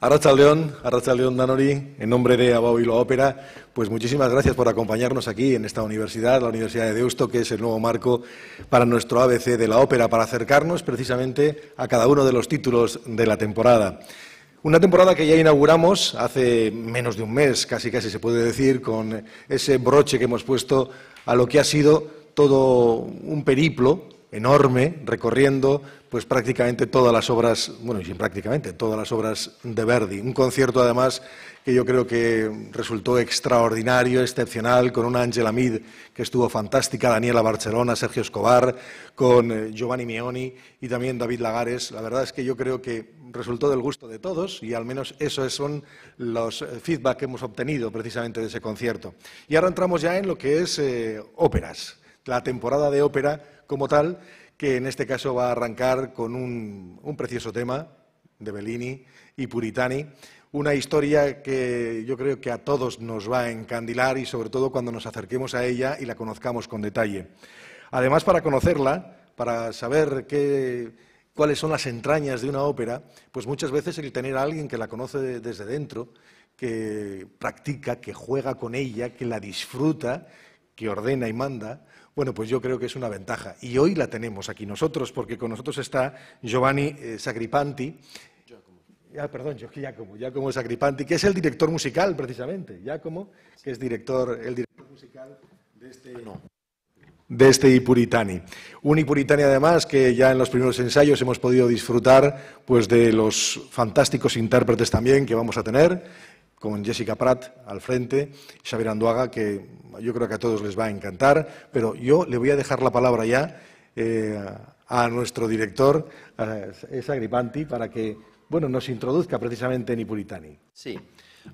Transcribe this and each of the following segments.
Arracha León, Arracha León Danori, en nombre de Abao y la Ópera, pues muchísimas gracias por acompañarnos aquí en esta universidad, la Universidad de Deusto, que es el nuevo marco para nuestro ABC de la ópera, para acercarnos precisamente a cada uno de los títulos de la temporada. Una temporada que ya inauguramos hace menos de un mes, casi casi se puede decir, con ese broche que hemos puesto a lo que ha sido todo un periplo enorme recorriendo pues prácticamente todas las obras, bueno, prácticamente todas las obras de Verdi. Un concierto además que yo creo que resultó extraordinario, excepcional, con una Angela Mead que estuvo fantástica, Daniela Barcelona, Sergio Escobar, con eh, Giovanni Mioni y también David Lagares. La verdad es que yo creo que resultó del gusto de todos y al menos esos son los eh, feedback que hemos obtenido precisamente de ese concierto. Y ahora entramos ya en lo que es eh, óperas la temporada de ópera como tal, que en este caso va a arrancar con un, precioso tema de Bellini y Puritani, una historia que yo creo que a todos nos va a encandilar y sobre todo cuando nos acerquemos a ella y la conozcamos con detalle. Además, para conocerla, para saber cuáles son las entrañas de una ópera, pues muchas veces el tener a alguien que la conoce desde dentro, que practica, que juega con ella, que la disfruta, que ordena y manda, bueno, pues yo creo que es una ventaja. Y hoy la tenemos aquí nosotros, porque con nosotros está Giovanni Sagripanti. Eh, Sacripanti. perdón, Giacomo, Sacripanti, que es el director musical, precisamente. Giacomo, que es director, el director musical de este... Ah, de este Ipuritani. Un Ipuritani, además, que ya en los primeros ensayos hemos podido disfrutar pues, de los fantásticos intérpretes también que vamos a tener con Jessica Pratt al frente, Xavier Anduaga, que yo creo que a todos les va a encantar, pero yo le voy a dejar la palabra ya eh, a nuestro director, eh, Sagripanti, para que bueno, nos introduzca precisamente en Ipuritani. Sí,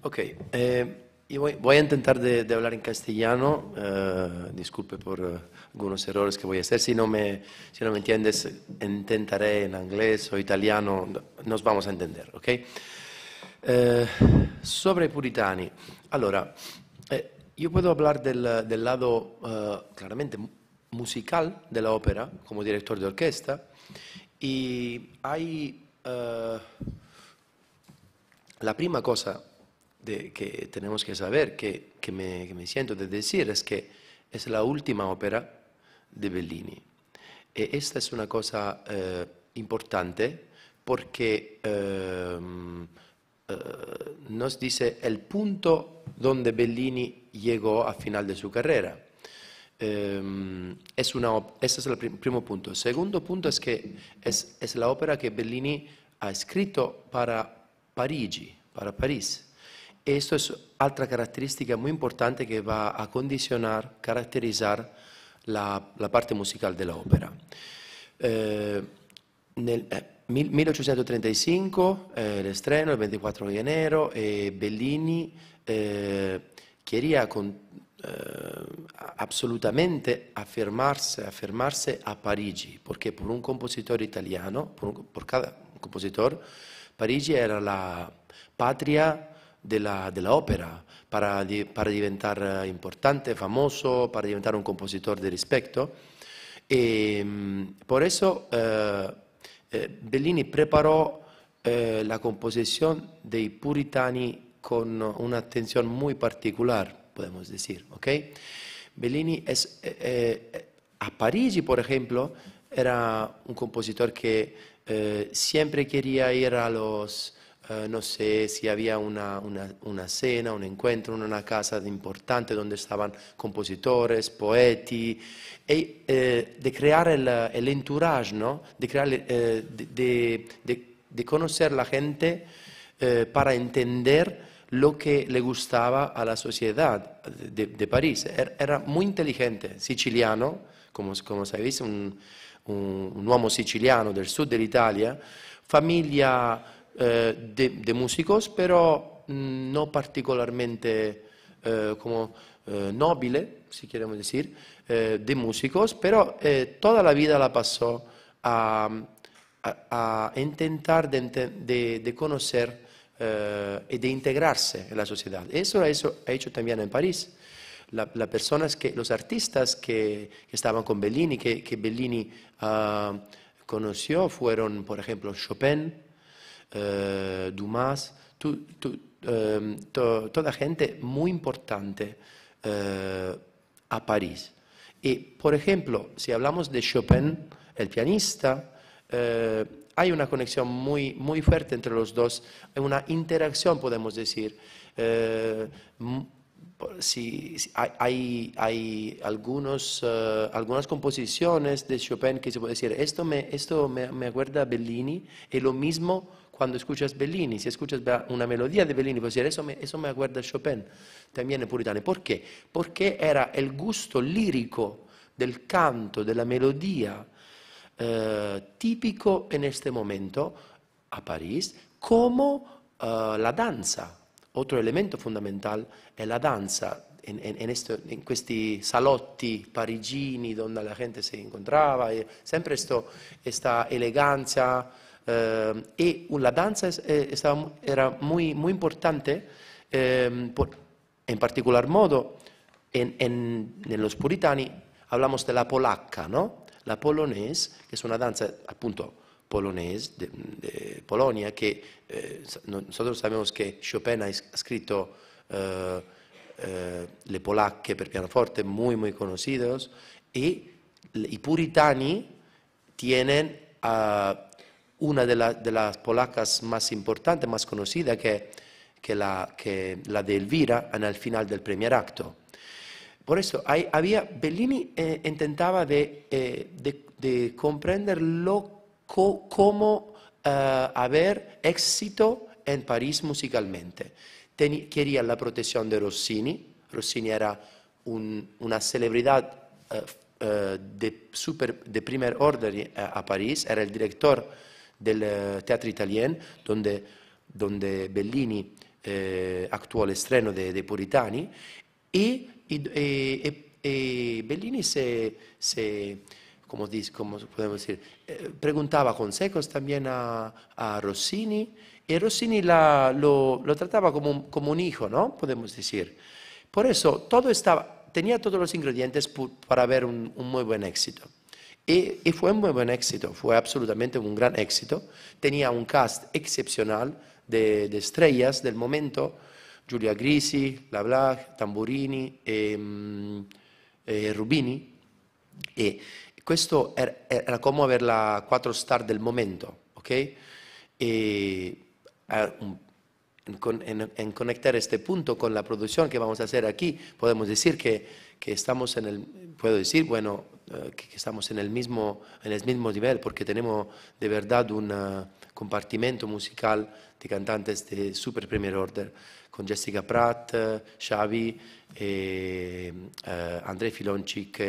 ok. Eh, y voy, a intentar de, hablar en castellano, eh, disculpe por algunos errores que voy a hacer, si no, me, si no me entiendes, intentaré en inglés o italiano, nos vamos a entender, ok. Sobre puritani, allora, yo eh, puedo hablar del, lado eh, claramente musical e eh, de la ópera como director de orquesta y hay la primera cosa que tenemos que saber, que, me, siento de decir, es que es la última ópera de Bellini. Y e esta es una cosa importante porque eh, nos dice el punto donde Bellini llegó a final de su carrera. Eh, es una, ese es el primer punto. El segundo punto es que es, la ópera que Bellini ha escrito para Parigi, para París. Esto es otra característica muy importante que va a condicionar, caracterizar la, parte musical de la ópera. Eh, en nel, 1835, eh, Lestreno, il 24 di Enero, e Bellini, eh, Chiaria con, eh, assolutamente affermarse, affermarse, a Parigi, perché per un compositore italiano, per, un, per cada compositore, Parigi era la patria dell'opera, per di, diventare importante, famoso, per diventare un compositore di rispetto. E, mm, per questo... Eh, Eh, Bellini preparó eh, la composición de puritani con una atención muy particular, podemos decir, ¿ok? Bellini es, eh, a París, por ejemplo, era un compositor que siempre quería ir a los Ah, no sé si había una, cena, un encuentro en una casa importante donde estaban compositores, poetas y e, eh, de crear el, eh, entourage, de, crear, a eh, conocer la gente para entender lo que le gustaba a la sociedad de, París. Er, era muy inteligente, siciliano, como, sabéis, un, un, siciliano del sur de Italia, familia eh, de, músicos, pero mm, no particularmente eh, como eh, noble, si queremos decir, de músicos, pero toda la vida la pasó a, intentar de, conocer y de integrarse en la sociedad. Eso eso ha hecho, también en París. La, personas que, los artistas que, estaban con Bellini, que, Bellini ah, conoció, fueron, por ejemplo, Chopin, eh, Dumas, em, toda gente muy importante eh, a París. Y, por ejemplo, si hablamos de Chopin, el pianista, eh, hay una conexión muy, muy fuerte entre los dos, hay una interacción, podemos decir. hay, algunos, algunas composiciones de Chopin que se puede decir, esto me, esto me, acuerda a Bellini, y lo mismo quando escuchas Bellini, si escuchas una melodia di Bellini, pues dire, eso me, eso me acuerda a Chopin, también è puritano. Perché? Perché era il gusto lirico del canto, della melodia, eh, típico en este momento a París, come eh, la danza. Otro elemento fondamentale è la danza. En, en, en, esto, en, questi salotti parigini dove la gente si incontrava, eh, sempre questa eleganza, Eh, y la danza eh, era muy, muy importante, em, en particular modo, en, los puritani hablamos de la polaca, ¿no? La polonés, que es una danza, appunto, polonés de, Polonia, que eh, nosotros sabemos que Chopin ha escrito eh, Le polacche per pianoforte, muy, muy conocidos, y, los puritani tienen, uh, una de, las polacas más importantes, más conocidas que, la, de Elvira, en el final del primer acto. Por eso, Bellini eh, intentaba de, eh, comprender cómo eh, haber éxito en París musicalmente. quería la protección de Rossini. Rossini era una celebridad de, de primer orden a París, era el director del eh, Teatro Italien, donde, Bellini eh, actuó el estreno de, Puritani, y, e, e, e, Bellini se, como, podemos decir, eh, preguntaba consejos también a, Rossini y Rossini lo, trataba como un, hijo, ¿no? Podemos decir. Por eso tenía todos los ingredientes para haber un muy buen éxito. Y, fue un muy buen éxito, fue absolutamente un gran éxito. Tenía un cast excepcional de, estrellas del momento, Giulia Grisi, em, eh, e er, La Bla Tamburini, Rubini. y esto era, como ver la cuatro star del momento, ok? en, eh, en, conectar este punto con la producción que vamos a hacer aquí, podemos decir que, que estamos en el, puedo decir, bueno, eh, que, estamos en el, mismo, en el mismo nivel, porque tenemos de verdad un eh, compartimento musical de cantantes de super primer orden, con Jessica Pratt, eh, Xavi, André Filonchik y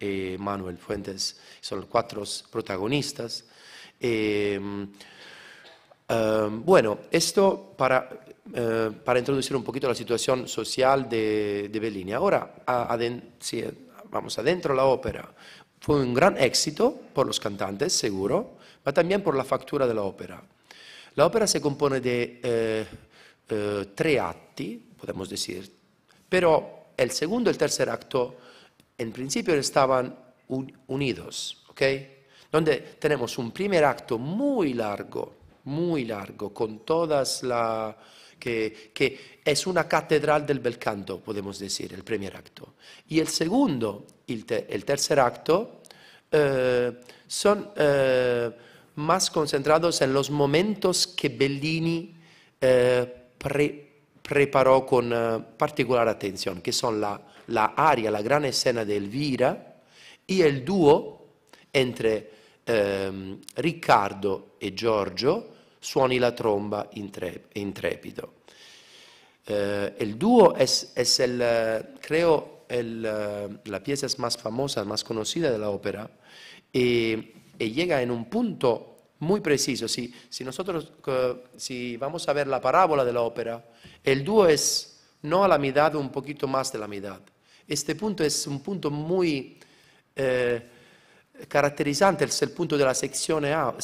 e, e Manuel Fuentes. Son los cuatro protagonistas. Em, em, bueno, esto para, para introducir un poquito la situación social de, de Bellini. Ahora, a, vamos adentro la ópera. Fue un gran éxito por los cantantes, seguro, pero también por la factura de la ópera. La ópera se compone de eh, eh, tres actos, podemos decir, pero el segundo y el tercer acto en principio estaban unidos, ¿ok? Donde tenemos un primer acto muy largo, muy largo, con todas las que, que, es una catedral del bel canto, podemos decir, el primer acto. Y el segundo, el, te, el tercer acto, eh, son eh, más concentrados en los momentos que Bellini eh, pre, preparó con eh, particular atención, que son la, la aria, la gran escena de Elvira y el dúo entre eh, Riccardo e Giorgio, suoni la tromba intrépido. el eh, dúo es, el, creo, la pieza más famosa, más conocida de la ópera, y, llega en un punto muy preciso. Si, nosotros eh, si vamos a ver la parábola de la ópera, el dúo es no a la mitad, un poquito más de la mitad. Este punto es un punto muy eh, caratterizzante il punto della sezione au,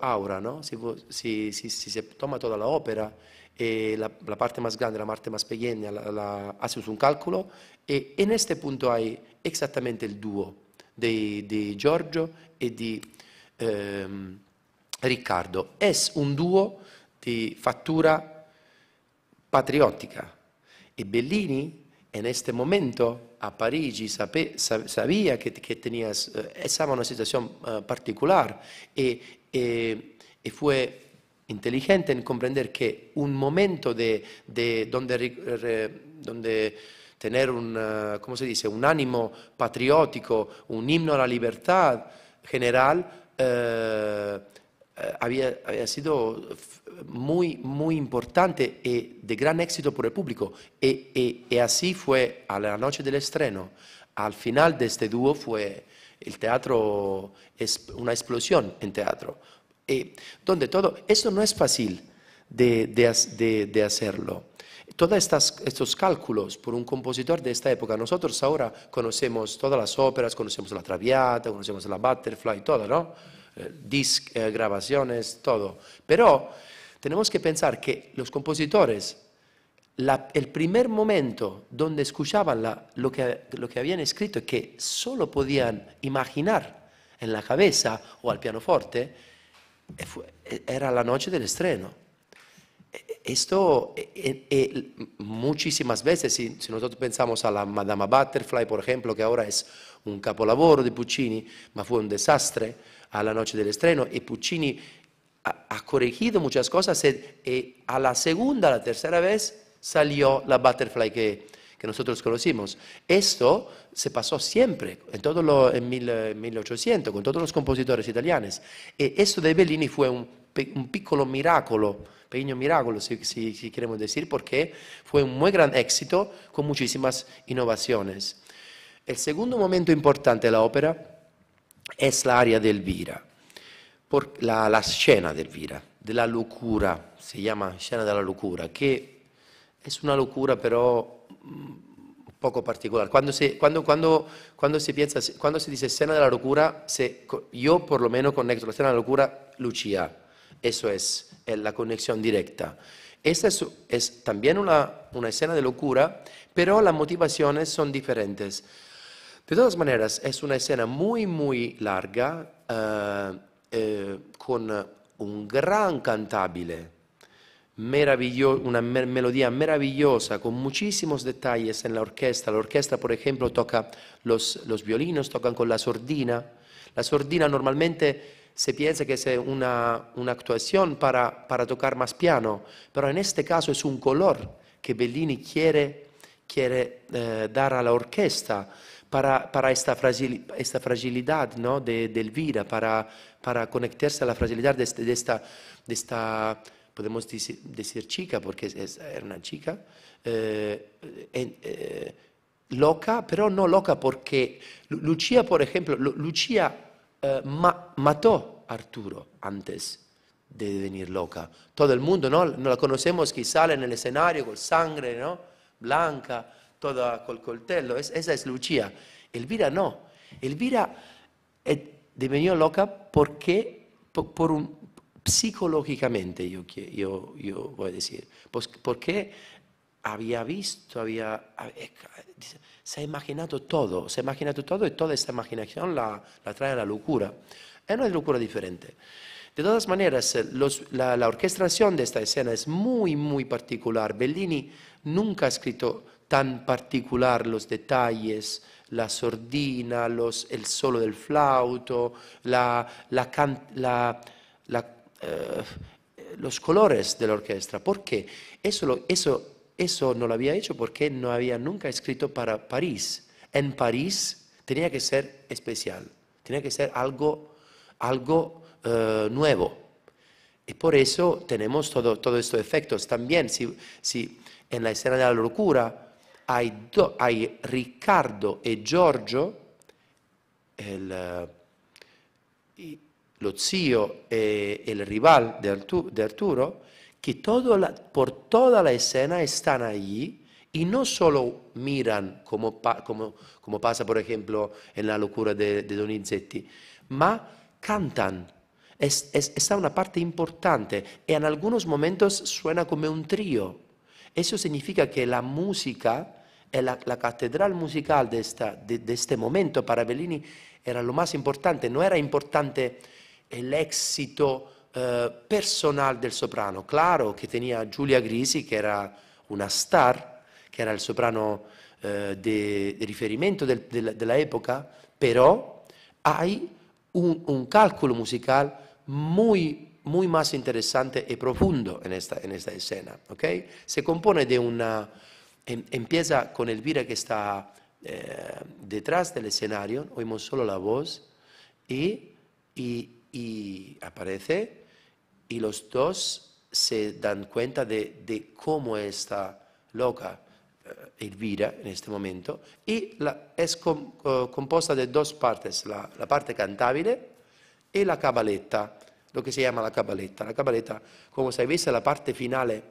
aura, no? si, si, si, si, toma tutta l'opera e la, la, parte più grande, la parte più piccola, la, la, haces un calcolo e in questo punto hai esattamente il duo di, di Giorgio e di ehm, Riccardo. È un duo di fattura patriottica e Bellini en este momento a Parigi sabía que, que, tenías, eh, estaba una situación eh, particular eh, y, fue inteligente en comprender que un momento de, donde, tener un, ¿cómo se dice? un ánimo patriótico, un himno a la libertad general, eh, había, había, sido eh, muy, muy importante y eh, de gran éxito por el público. Y, e, e, e así fue a la noche del estreno. Al final de este dúo fue el teatro, una explosión en teatro. Y donde todo, eso no es fácil de, de, de, de hacerlo. Todos estos cálculos por un compositor de esta época, nosotros ahora conocemos todas las óperas, conocemos la Traviata, conocemos la Butterfly, todo, ¿no? Eh, disc, eh, grabaciones, todo. Pero tenemos que pensar que los compositores, el primer momento donde escuchaban lo, que, lo que habían escrito y que solo podían imaginar en la cabeza o al pianoforte, eh, era la noche del estreno. E, esto e, e, muchísimas veces, si, nosotros pensamos a la Madama Butterfly, por ejemplo, que ahora es un capolavoro de Puccini, ma fue un desastre, a la noche del estreno y Puccini ha, corregido muchas cosas y eh, a la segunda, a la tercera vez salió la butterfly que, que nosotros conocimos. Esto se pasó siempre, en, todo en 1800, eh, con todos los compositores italianos. Y e esto de Bellini fue un, un piccolo miracolo, pequeño milagro, si, si, si, queremos decir, porque fue un muy gran éxito con muchísimas innovaciones. El segundo momento importante de la ópera es la área del Elvira, por, la, la escena de Elvira, de la locura, se llama escena de la locura, que es una locura pero mm, poco particular. Cuando se, dice escena de la locura, yo por lo menos conecto la escena de la locura, Lucía, eso es, es la conexión directa. Esta es, también una, una escena de locura, pero las motivaciones son diferentes. De todas maneras, es una escena muy, muy larga, eh, eh, con un gran cantabile, una melodía maravillosa, con muchísimos detalles en la orquesta. La orquesta, por ejemplo, toca los, violinos, tocan con la sordina. La sordina normalmente se piensa que es una, actuación para, tocar más piano, pero en este caso es un color que Bellini quiere, eh, dar a la orquesta para, para esta, esta, fragilidad ¿no? de, Elvira, para, para, conectarse a la fragilidad de, este, esta, de esta, podemos decir, chica, porque es, una chica, eh, eh, loca, pero no loca, porque Lucía, por ejemplo, Lucía eh, mató a Arturo antes de venir loca. Todo el mundo, ¿no? No la conocemos que sale en el escenario con sangre, ¿no? Blanca toda col coltello. esa es Lucia. Elvira no. Elvira eh, loca porque, por, un, psicológicamente, yo, voy a decir, pues, porque había visto, había, eh, se ha imaginado todo, se ha imaginado todo y toda esta imaginación la, trae a la locura. Es una locura diferente. De todas maneras, eh, la, la, orquestación de esta escena es muy, muy particular. Bellini nunca ha escrito tan particular, los detalles, la sordina, los, el solo del flauto, la, eh, los colores de la orquesta. ¿Por qué? Eso, lo, eso, eso no lo había hecho porque no había nunca escrito para París. En París tenía que ser especial, tenía que ser algo, algo eh, nuevo. Y por eso tenemos todos todo estos efectos. También, si, si en la escena de la locura, hay Ricardo Riccardo e Giorgio, el lo zio el e rival de, Arturo, que por toda la escena están allí y no solo miran como, pasa, por ejemplo, en la locura de, Donizetti, ma cantan. Es, es, está una parte importante y en algunos momentos suena como un trío. Eso significa que la música es la, la, catedral musical de, esta, momento para Bellini era lo più importante, non era importante el eh, éxito eh, personal del soprano. Claro che tenia Giulia Grisi, che era una star, che era il soprano eh, de, de, riferimento del, de, la, época, pero hay un, un cálculo musical molto muy más interesante y profundo en esta, en esta escena. Se compone di una, Em, empieza con Elvira que está eh, detrás del escenario, oímos solo la voz y, y, aparece y los dos se dan cuenta de, de cómo está loca eh, Elvira en este momento y es compuesta de dos partes, la, la parte cantable y la cabaleta, lo que se llama la cabaleta. La cabaleta, como sabéis, es la parte final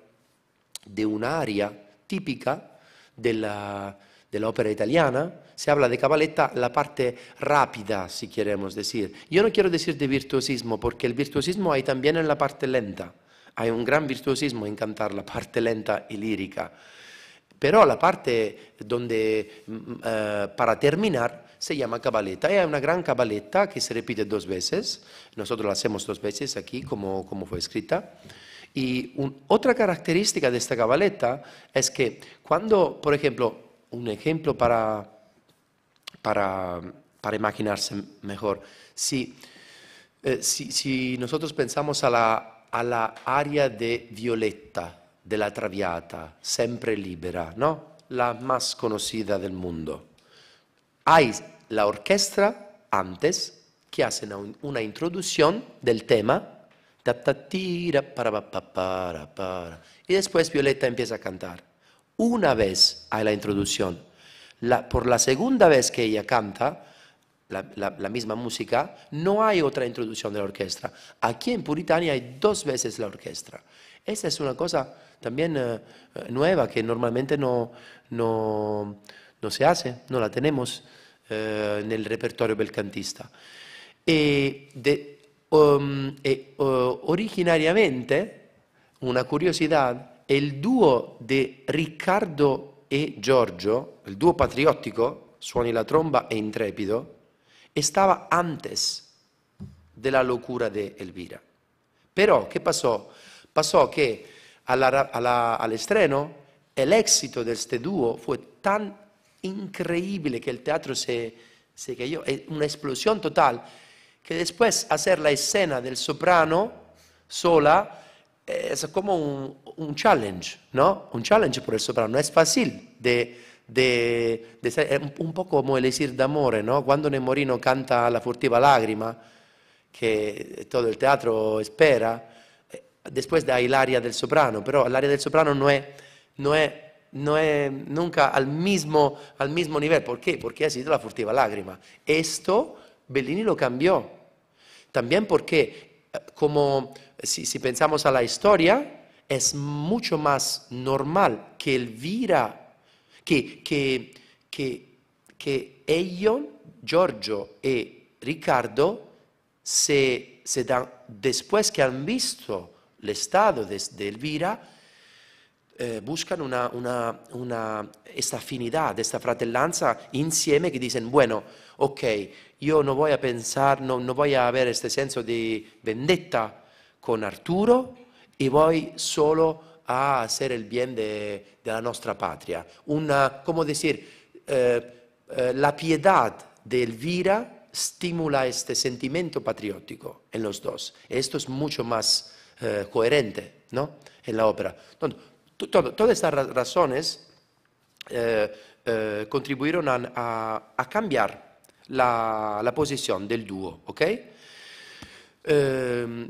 de un área típica de la ópera italiana. Se habla de cabaleta, la parte rápida, si queremos decir. Yo no quiero decir de virtuosismo, porque el virtuosismo hay también en la parte lenta. Hay un gran virtuosismo en cantar la parte lenta y lírica. Pero la parte donde, mm, mm, eh, para terminar, se llama cabaleta. Hay una gran cabaleta que se repite dos veces. Nosotros la hacemos dos veces aquí, como, como fue escrita. Y otra característica de esta cabaleta es que cuando, por ejemplo, un ejemplo para, para, imaginarse mejor, eh, si, si, nosotros pensamos a la, a la área de violeta, de la Traviata, siempre libera, ¿no? La más conocida del mundo. Hay la orquesta antes que hacen una introducción del tema y después Violeta empieza a cantar. Una vez hay la introducción. por la segunda vez que ella canta la, misma música, no hay otra introducción de la orquesta. Aquí en Puritania hay dos veces la orquesta. Esa es una cosa también eh, eh, nueva que normalmente no, no, se hace, no la tenemos eh, en el repertorio belcantista. cantista. um, e, uh, originariamente, una curiosità, è il duo di Riccardo e Giorgio, il duo patriottico, suoni la tromba e intrepido, e stava antes della locura di Elvira. Però che passò? Passò che alla, alla, all'estreno l'esito del ste duo fu tan incredibile che il teatro si, si cayó, una esplosión total. que después hacer la escena del soprano sola eh, es como un, un challenge, ¿no? Un challenge por el soprano, es fácil de, de, eh, un poco como el decir de ¿no? Cuando Nemorino canta La furtiva lágrima, que todo el teatro espera, eh, después de Hilaria del soprano, pero área del soprano no es, no no es nunca al mismo, al mismo nivel. ¿Por qué? Porque ha sido La furtiva lágrima. Esto Bellini lo cambió. También porque, eh, como eh, si, pensamos a la historia, es mucho más normal que Elvira, que, que, ellos, Giorgio y e Ricardo, se, dan, después que han visto el estado de Elvira, eh, buscan una, una, una, esta afinidad, esta fratellanza insieme que dicen bueno, ok, yo no voy a pensar, no voy a ver este senso de vendetta con Arturo y voy solo a hacer el bien de, la nuestra patria. Una, ¿cómo decir? Eh, eh, la piedad de Elvira estimula este sentimiento patriótico en los dos. Esto es mucho más coherente ¿no? en la ópera. Entonces, Todo, todas estas razones eh, eh, contribuyeron a, a, a cambiar la, la, posición del dúo, ¿ok? Eh,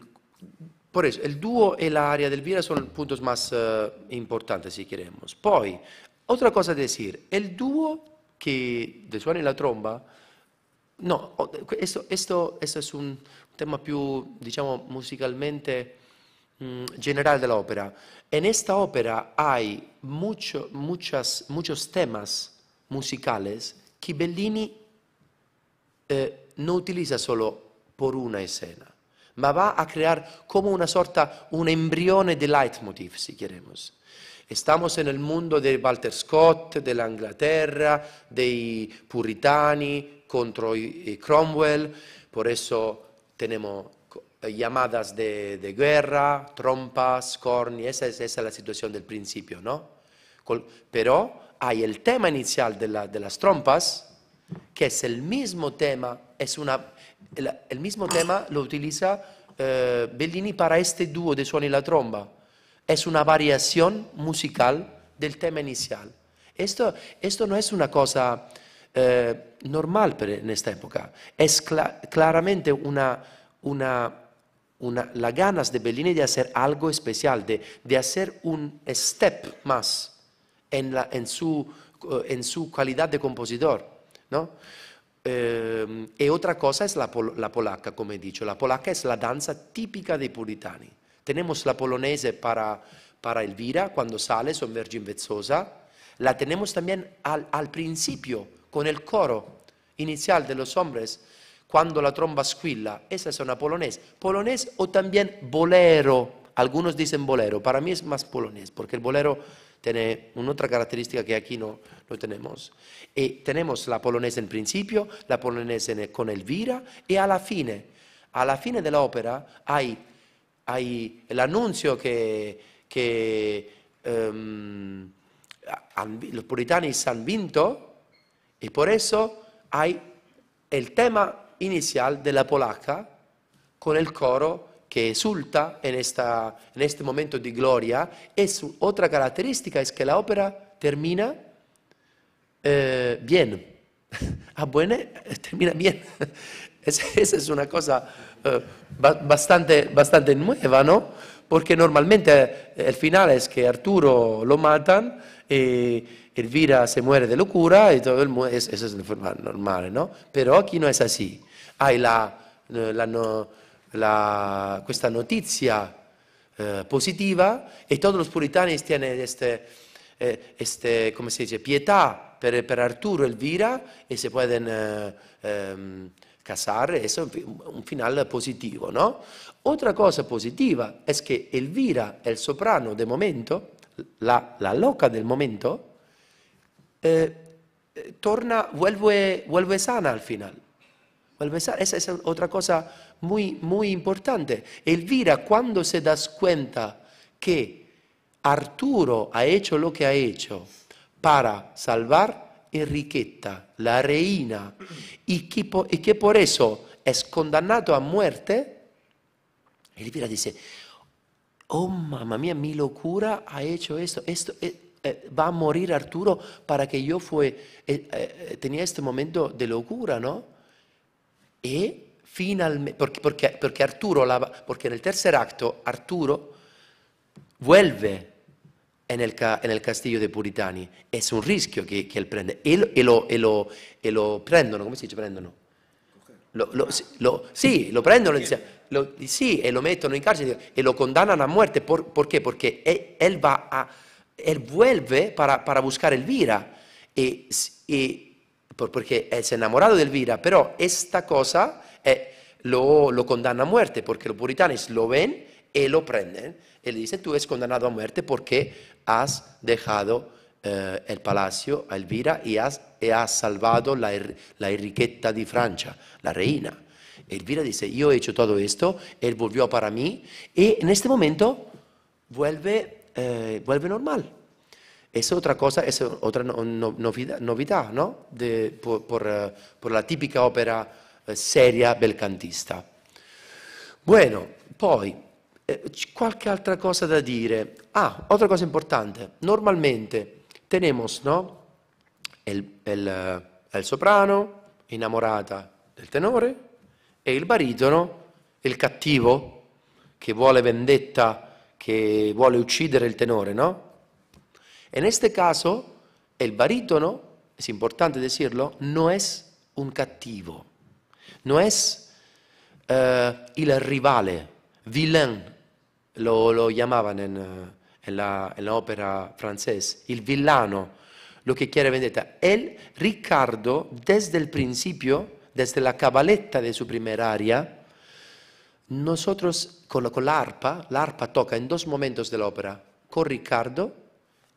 por eso, el dúo y la área del vira son puntos más eh, importantes, si queremos. Poi, otra cosa de decir, el dúo que de suena la tromba, no, esto, esto, esto es un tema più, diciamo, musicalmente Mm, general de la ópera. En esta ópera hay muchas, muchos temas musicales que Bellini eh, no utiliza solo por una escena, ma va a crear como una sorta, un embrione de leitmotiv, si queremos. Estamos en el mundo de Walter Scott, de la Inglaterra, los puritani contra Cromwell, por eso tenemos eh, llamadas de, guerra, trompas, corni, esa es, esa la situación del principio, ¿no? Pero hay el tema inicial de, las trompas, que es el mismo tema, es una, el, mismo tema lo utiliza eh, Bellini para este dúo de suena y la tromba. Es una variación musical del tema inicial. Esto, esto no es una cosa eh, normal en esta época, es claramente una, una la las ganas de Bellini de hacer algo especial, de, hacer un step más en, su, eh, calidad de compositor. ¿no? Eh, y otra cosa es la, polaca, como he dicho. La polaca es la danza típica de puritani. Tenemos la polonesa para, Elvira, cuando sale, Virgin Vezzosa. La tenemos también al principio, con el coro inicial de los hombres cuando la tromba squilla. Esa es una polonés. Polonés o también bolero. Algunos dicen bolero. Para mí es más polonés, porque el bolero tiene una otra característica que aquí no, tenemos. Y eh, tenemos la polonés en principio, la polonés con Elvira y a la fine. A la fine de la ópera hay, el anuncio que, em, los puritanos han vinto y por eso hay el tema inicial de la polaca con el coro que exulta en, este momento de gloria. Es otra característica es que la ópera termina eh, bien. A ah, buena eh, termina bien. esa es una cosa eh, bastante, bastante nueva, ¿no? Porque normalmente el final es que Arturo lo matan y Elvira se muere de locura y todo el mundo. Eso es normal, ¿no? Pero aquí no es así. hai la, eh, la, la, questa notizia eh, positiva e tutti i puritani hanno este, eh, este, come si dice, pietà per, per Arturo e Elvira e si possono eh, ehm, casare, è un, un finale positivo, no? Otra cosa positiva è che Elvira è il soprano del momento, la, la loca del momento, eh, eh, torna, vuelve, vuelve sana al final. Esa es otra cosa muy, muy importante. Elvira, cuando se das cuenta que Arturo ha hecho lo que ha hecho para salvar Enriqueta, la reina, y que, por eso es condenado a muerte, Elvira dice, oh mamá mía, mi locura ha hecho esto, esto eh, eh, va a morir Arturo para que yo fue, eh, tenía este momento de locura, ¿no? E finalmente, perché, perché, perché, Arturo, la, perché nel terzo atto Arturo vuelve è nel, ca, è nel, castiglio dei puritani, è un rischio che, che prende, e lo, e, lo, e, lo, e lo, prendono, come si dice prendono? Lo, sì, lo prendono sì, e lo mettono in carcere e lo condannano a morte por, perché? Perché él, él va a, él vuelve para, para buscar Elvira, e, porque es enamorado de Elvira, pero esta cosa eh, lo, lo, a muerte, porque los puritanos lo ven y lo prenden, Él le tú eres condenado a muerte porque has dejado eh, el palacio a Elvira y has, salvado la, la Enriqueta de Francia, la reina. Elvira dice, yo he hecho todo esto, él volvió para mí, y en este momento vuelve, eh, vuelve normal. Es otra cosa, es otra novedad, novedad ¿no? De, por, por, eh, por, la típica ópera eh, seria belcantista. Bueno, poi eh, qualche altra cosa da dire. Ah, otra cosa importante. Normalmente tenemos, ¿no? El, el, eh, el soprano, innamorata del tenore, e il baritono, il cattivo, che vuole vendetta, che vuole uccidere il tenore, no? En este caso, el barítono, es importante decirlo, no es un cattivo, no es el eh, rival, villain, lo, lo llamaban en, eh, la, ópera francesa, el villano, lo que quiere vendetta. el Ricardo, desde el principio, desde la cabaleta de su primer aria, nosotros con, la arpa, la arpa toca en dos momentos de la ópera, con Ricardo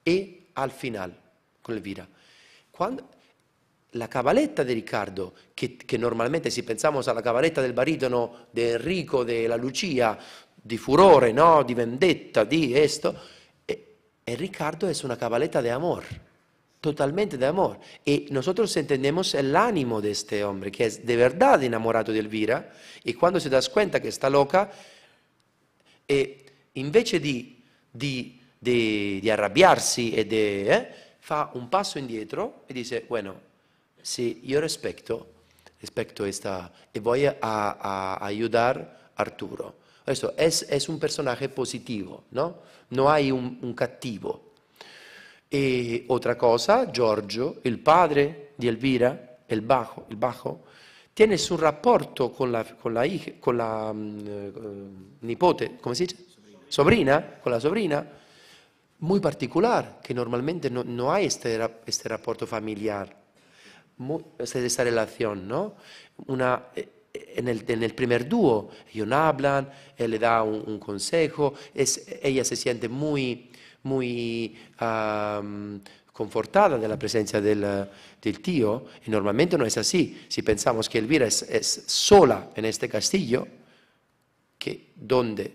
e al final, con Elvira. Cuando, la cavaletta di Riccardo, che, che, normalmente si pensava alla cavaletta del baritono di Enrico, della Lucia, di furore, no? di vendetta, di questo, e, e Riccardo è una cavaletta di amor, totalmente di amor. E noi entendiamo el ánimo de este hombre, que es de verdad enamorado de Elvira, e quando si das cuenta che sta loca, e invece di, di di, di arrabbiarsi e di, eh, fa un passo indietro e dice, bueno, sì, io rispetto, respecto esta, y voy a, a ayudar Arturo. Questo è, es, un personaje positivo, ¿no? Non hay un, un cattivo. E otra cosa, Giorgio, il padre di Elvira, il bajo, il bajo tiene su rapporto con la, con la, hija, con la mm, eh, nipote, come si dice? Sobrina. sobrina, con la sobrina, muy particular, que normalmente no, hay este, este rapporto familiar, Esa esta relación, ¿no? Una, eh, eh, en, el, primer dúo, ellos hablan, él le da un, consejo, es, ella se siente muy, muy confortada de la presencia del, eh, del, tío, y normalmente no es así. Si pensamos que Elvira es, es sola en este castillo, que, donde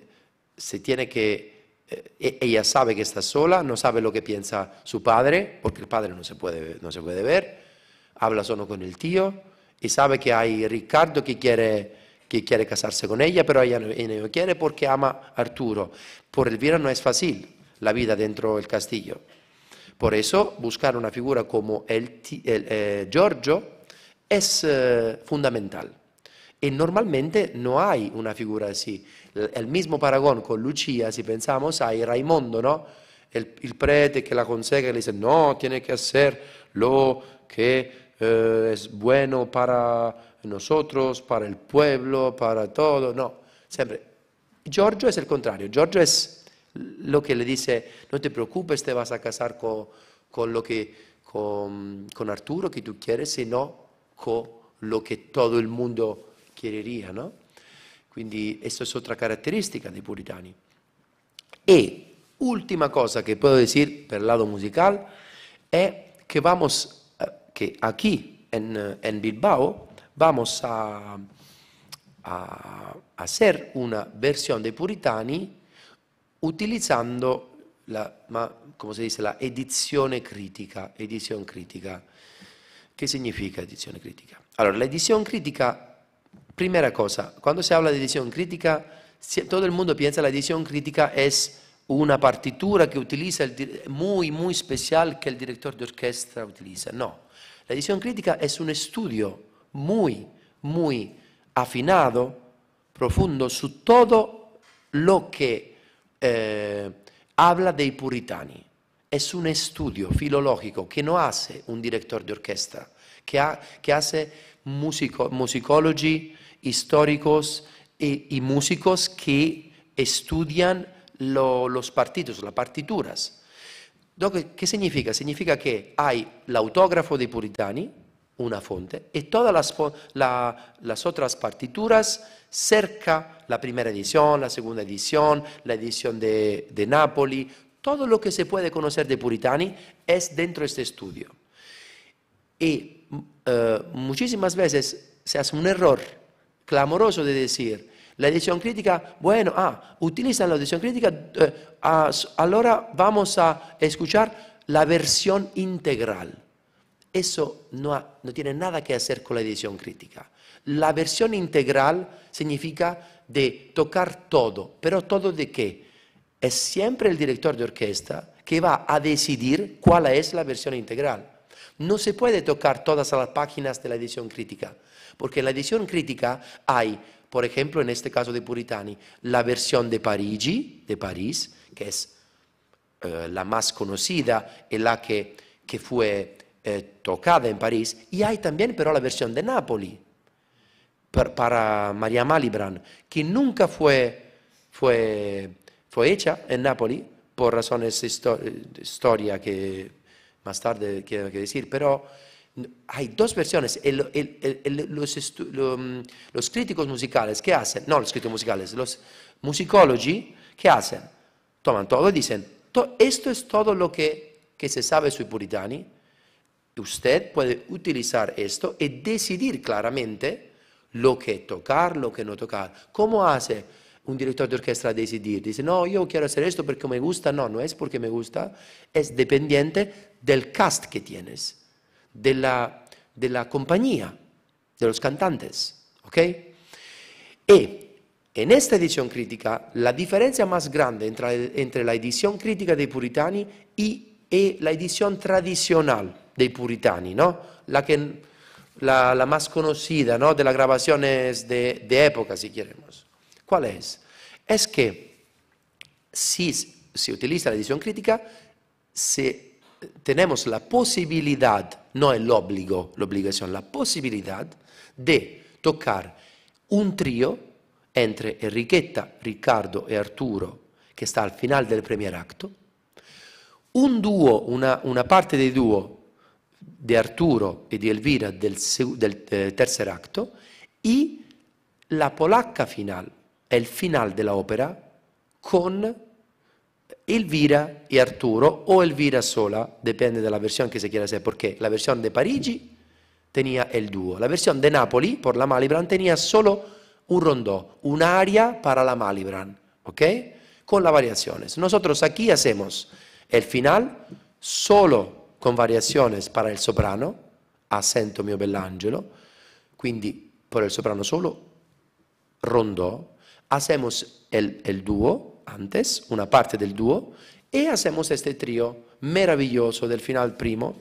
se tiene que eh, e-, ella sabe que está sola, no sabe lo que piensa su padre, porque el padre no se puede, no se puede ver, habla solo con el tío y sabe que hay Ricardo que quiere, que quiere casarse con ella, pero ella no, quiere porque ama a Arturo. Por el Elvira no es fácil la vida dentro del castillo. Por eso buscar una figura como el, eh, Giorgio es eh, fundamental. Y normalmente no hay una figura así. El mismo paragón con Lucia, si pensamos, hay Raimundo, no? El prete que la y le dice, no, tiene que hacer lo que eh, es bueno para nosotros, para el pueblo, para todo, no, siempre. Giorgio es el contrario, Giorgio es lo que le dice, no te preocupes, te vas a casar con, lo que, con, con Arturo que tú quieres, sino con lo que todo el mundo querería, ¿no? quindi è stessa caratteristica dei puritani. E ultima cosa che posso dire per il lado musical è che vamos, que eh, aquí en, en Bilbao vamos a, a, hacer una versione dei puritani utilizzando la, ma, ¿cómo se dice? la edizione critica, edición crítica. Che significa edizione crítica? Allora, la edición crítica Primera cosa, cuando se habla de edición crítica, todo el mundo piensa que la edición crítica es una partitura que utiliza muy, muy especial que el director de orquesta utiliza. No, la edición crítica es un estudio muy, muy afinado, profundo, sobre todo lo que eh, habla habla los puritani es un estudio filológico que no hace un director de orquesta, que, hace musico, históricos e, y, músicos que estudian los partidos, las partituras. ¿Qué significa? Significa que hay el autógrafo de Puritani, una fuente, y todas las, otras partituras cerca, la primera edición, la segunda edición, la edición de, de Napoli, todo lo que se puede conocer de Puritani es dentro de este estudio. Y eh, muchísimas veces se hace un error clamoroso de decir, la edición crítica, bueno, ah, utilizan la edición crítica, eh, vamos a escuchar la versión integral. Eso no, no, tiene nada que hacer con la edición crítica. La versión integral significa de tocar todo, pero todo de qué? es siempre el director de orquesta que va a decidir cuál es la versión integral. No se puede tocar todas las páginas de la edición crítica, porque en la edición crítica hay, por ejemplo, en este caso de Puritani, la versión de Parigi, de París, que es eh, la más conocida y la que, fue eh, tocada en París, y hay también pero la versión de Napoli para María Malibran, que nunca fue fue hecha en Nápoles por razones eh, de historia que más tarde quiero decir, pero hay dos versiones. Mm, los, críticos musicales, ¿qué hacen? No, los críticos musicales, los musicólogos, ¿qué hacen? Toman todo y dicen, esto es todo lo que, se sabe sobre puritani, usted puede utilizar esto y decidir claramente lo que tocar, lo que no tocar. ¿Cómo hace? un director de orquesta a decidir, dice, no, yo quiero hacer esto porque me gusta, no, no es porque me gusta, es dependiente del cast que tienes, de la, compañía, de los cantantes, ¿ok? Y en esta edición crítica, la diferencia más grande entre, la edición crítica de puritani y, la edición tradicional de puritani, ¿no? La, que, la, la más conocida, ¿no? De las grabaciones de, de época, si queremos. ¿Cuál es? Es que si se utiliza la edición crítica, se, tenemos la posibilidad, no el obligo, la obligación, la posibilidad de tocar un trío entre Enriqueta, Ricardo y e Arturo, que está al final del primer acto, un dúo, una, parte del dúo de Arturo y de Elvira del, eh, tercer acto y la polacca final. è il finale dell'opera con Elvira e Arturo, o Elvira sola, dipende dalla versione che si quiera hacer, perché la versione di Parigi tenía il duo, La versione di Napoli, per la Malibran, tenía solo un rondò, un'aria per la Malibran, ¿ok? Con las variaciones. Nosotros aquí hacemos el final solo con variazioni per il soprano, acento mio bell'angelo, quindi per il soprano solo, rondò, hacemos el, dúo antes, una parte del dúo, y hacemos este trío maravilloso del final primo.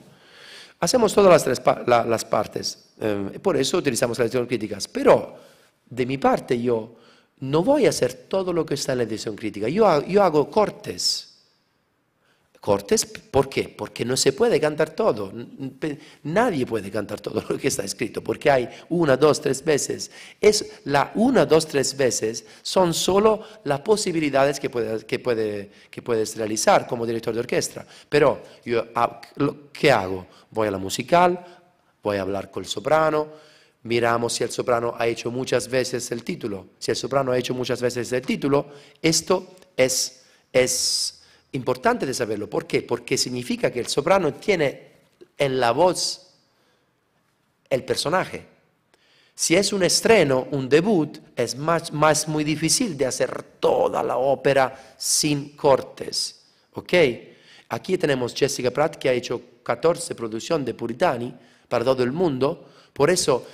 Hacemos todas las las partes, em, por eso utilizamos las edición críticas. Pero, de mi parte, yo no voy a hacer todo lo que está en la edición crítica. yo hago cortes cortes. ¿Por qué? Porque no se puede cantar todo. Nadie puede cantar todo lo que está escrito, porque hay una, dos, tres veces. Es la una, dos, tres veces son solo las posibilidades que, que, puede, que puedes realizar como director de orquesta. Pero yo, ah, ¿qué hago? Voy a la musical, voy a hablar con el soprano, miramos si el soprano ha hecho muchas veces el título. Si el soprano ha hecho muchas veces el título, esto es... es importante de saberlo. ¿Por qué? Porque significa que el soprano tiene en la voz el personaje. Si es un estreno, un debut, es más, más muy difícil de hacer toda la ópera sin cortes. ¿Ok? Aquí tenemos Jessica Pratt que ha hecho 14 producciones de Puritani para todo el mundo. Por eso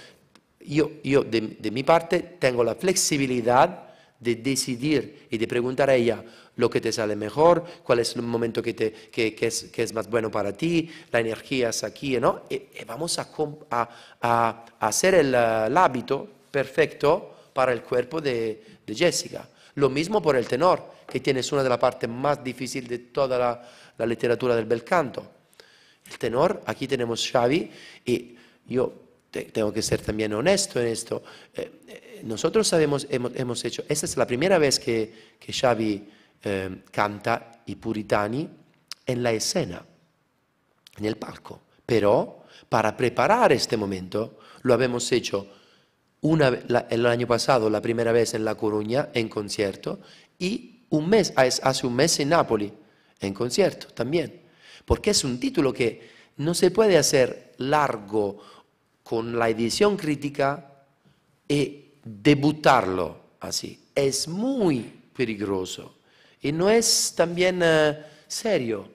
yo, yo de mi parte tengo la flexibilidad de decidir y de preguntar a ella, lo que te sale mejor, cuál es el momento que, te, que, que, es, que es, más bueno para ti, la energía es aquí, ¿no? Y, eh, eh, vamos a, a, a, hacer el, hábito perfecto para el cuerpo de, de, Jessica. Lo mismo por el tenor, que tienes una de las partes más difíciles de toda la, la literatura del bel canto. El tenor, aquí tenemos Xavi, y yo tengo que ser también honesto en esto. Eh, nosotros sabemos, hemos, hecho, esta es la primera vez que, que Xavi eh, canta i puritani en la escena, en el palco. Pero para preparar este momento, lo habíamos hecho una, el año pasado, la primera vez en La Coruña, en concierto, y un mes, hace un mes en Nápoles, en concierto también. Porque es un título que no se puede hacer largo con la edición crítica y debutarlo así. Es muy peligroso. Y no es también eh, serio,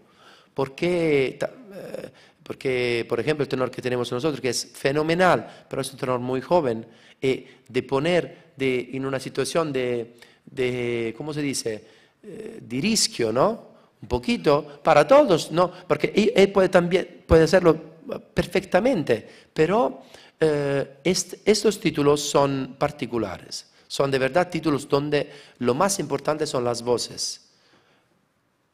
porque, eh, porque, por ejemplo, el tenor que tenemos nosotros, que es fenomenal, pero es un tenor muy joven, eh, de poner en una situación de, de ¿cómo se dice?, de riesgo, ¿no? Un poquito, para todos, ¿no? Porque él puede también, puede hacerlo perfectamente, pero estos títulos son particulares. Son de verdad títulos donde lo más importante son las voces.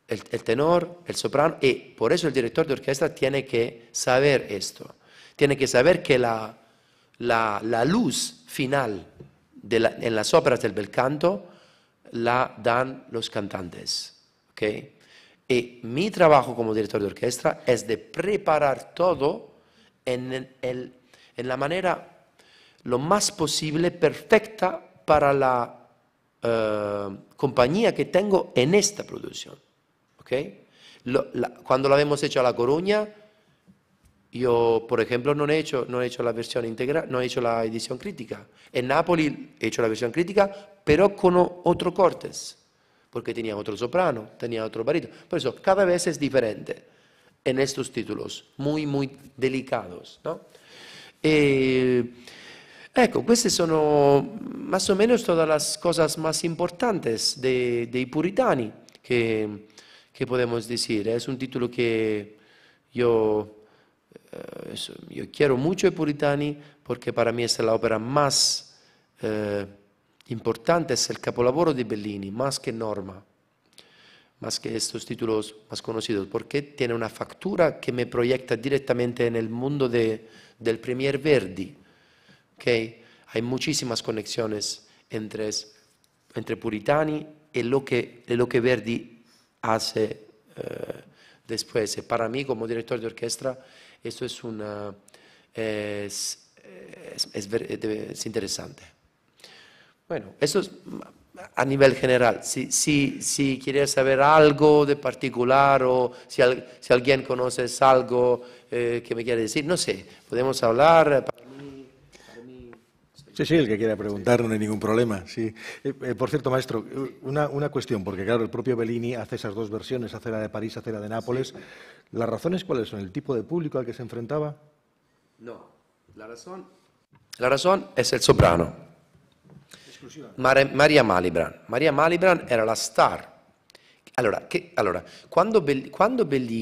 El, tenor, el soprano, y por eso el director de orquesta tiene que saber esto. Tiene que saber que la, la, luz final en las óperas del bel canto la dan los cantantes. ¿okay? Y mi trabajo como director de orquesta es de preparar todo en, el, en la manera lo más posible perfecta para la eh, compañía que tengo en esta producción. ¿ok? Lo, cuando la hemos hecho a La Coruña, yo, por ejemplo, no he hecho, no he hecho la versión integral, no he hecho la edición crítica. En Nápoles he hecho la versión crítica, pero con otro cortes, porque tenía otro soprano, tenía otro barito. Por eso, cada vez es diferente en estos títulos, muy, muy delicados. ¿no? Eh, Ecco, queste sono, più o meno todas las cose più importanti dei, de puritani che, que, podemos decir. Eh. Es un título que yo, eh, yo quiero mucho de puritani perché per me è l'opera più eh, importante, è il capolavoro di Bellini, più che Norma, più che estos títulos più conocidos, perché tiene una factura che me proyecta direttamente nel mondo de, del Premier Verdi Hay muchísimas conexiones entre, entre Puritani y lo que, lo que Verdi hace eh, después. Eh, para mí, como director de orquesta, esto es, una, es, interesante. Bueno, eso es a nivel general. Si, si, si, quieres saber algo de particular o si, alguien conoce algo eh, que me quiere decir, no sé, podemos hablar. Sí, sí, el que quiera preguntar no hay ningún problema. Sí. Eh, eh, por cierto, maestro, eh, una, una, cuestión, porque claro, el propio Bellini hace esas dos versiones, hace la de París, hace la de Nápoles. ¿Las razones cuáles son? ¿El tipo de público al que se enfrentaba? No, la razón, la razón es el soprano. María Malibran. María Malibran era la star. ahora che, quando, Bellini... cuando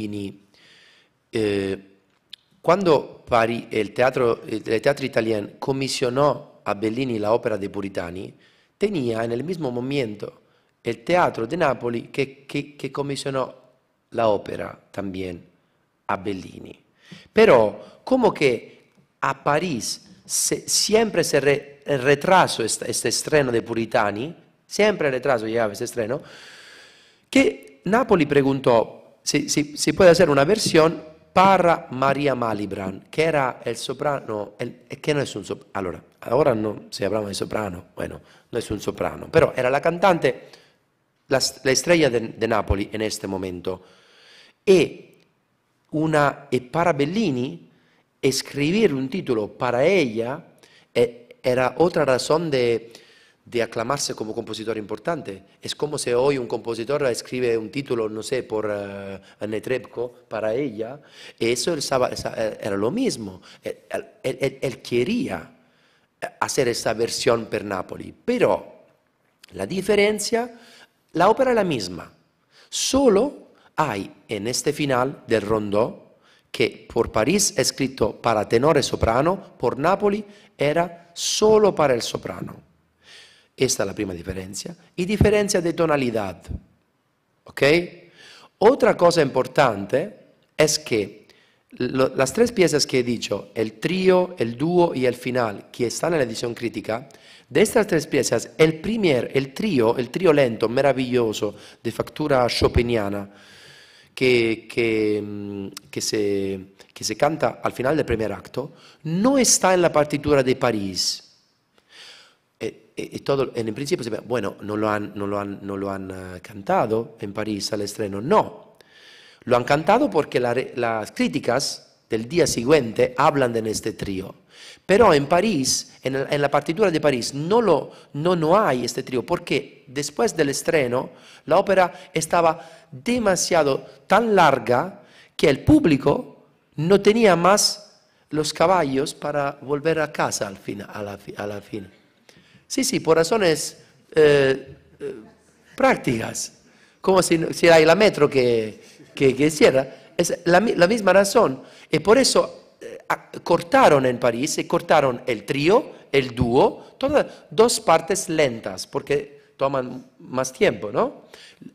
quando il teatro, italiano commissionò a Bellini la ópera de Puritani, tenía en el mismo momento el Teatro de Napoli que, que, comisionó la ópera también a Bellini. Pero como que a París siempre se retrasó este, estreno de Puritani, siempre retraso llegaba este estreno, que Napoli preguntó si, si, si puede hacer una versión Parra Maria Malibran, che era il soprano, e che non è un soprano, allora, ora non si parlava di soprano, bueno, non è un soprano, però era la cantante, la, la estrella di Napoli in questo momento, e una, e para Bellini, e scrivere un titolo para ella, e, era otra razón de, de aclamarse como compositor importante. Es como si hoy un compositor escribe un título, no sé, por uh, para ella. Eso eh, era lo mismo. Él, quería hacer esa versión per Napoli. Pero la diferencia, la ópera es la misma. Solo hay en este final del rondó que por París escrito para tenor y e soprano, por Napoli era solo para el soprano. Esta es la primera diferencia. Y diferencia de tonalidad. ¿Ok? Otra cosa importante es que las tres piezas que he dicho, el trío, el dúo y el final, que están en la edición crítica, de estas tres piezas, el primer, el trío, el trío lento, maravilloso, de factura chopiniana, que, mm, se, que se canta al final del primer acto, no está en la partitura de París. Eh, eh, todo, en principio bueno, no lo han, lo han, no lo han eh, cantado en París al estreno. No, lo han cantado porque las críticas del día siguiente hablan de este trío. Pero en París, en, la partitura de París, no, lo, no, no hay este trío, porque después del estreno la ópera estaba demasiado tan larga que el público no tenía más los caballos para volver a casa al final. fin. Sí, sí, por razones eh, eh, prácticas. Como si, si, hay la metro que, que, cierra. Es la, misma razón. Y por eso eh, cortaron en París, y cortaron el trío, el dúo, todas dos partes lentas, porque toman más tiempo, ¿no?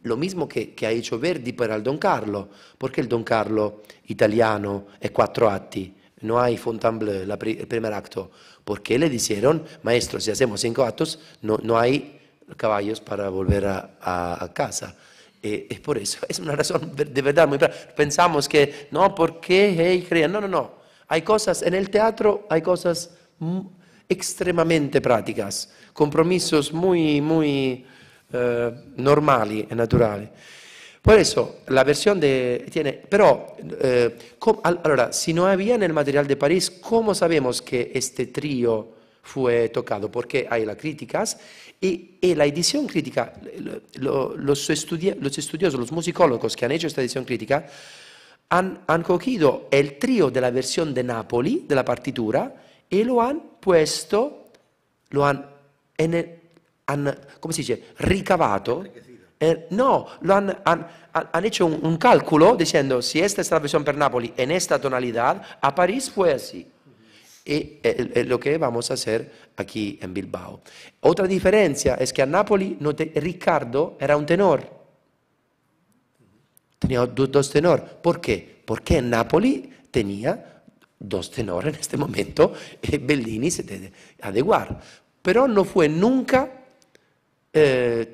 Lo mismo que, que ha hecho Verdi para el Don Carlo, porque el Don Carlo italiano es cuatro atti, no hay Fontainebleau, el primer acto qué le dijeron, maestro, si hacemos cinco actos, no, no hay caballos para volver a, casa. Eh, es por eso, es una razón de verdad muy Pensamos que, no, porque hey, crean? No, no, no. Hay cosas, en el teatro hay cosas extremadamente prácticas, compromisos muy, muy eh, normales y naturales. Por eso, la versión de... Tiene, pero, eh, ahora, si no había en el material de París, ¿cómo sabemos que este trío fue tocado? Porque hay las críticas y, la edición crítica, los, los estudiosos, los musicólogos que han hecho esta edición crítica, han, cogido el trío de la versión de Napoli, de la partitura, y lo han puesto, lo han, ¿cómo se dice? Ricavato eh, no, han, hecho un, cálculo diciendo, si esta es la versión per Napoli en esta tonalidad, a París fue así. Y eh, eh, lo que vamos a hacer aquí en Bilbao. Otra diferencia es que a Napoli no Ricardo era un tenor. Tenía dos, tenores. ¿Por qué? Porque en Napoli tenía dos tenores en este momento y Bellini se que adecuar. Pero no fue nunca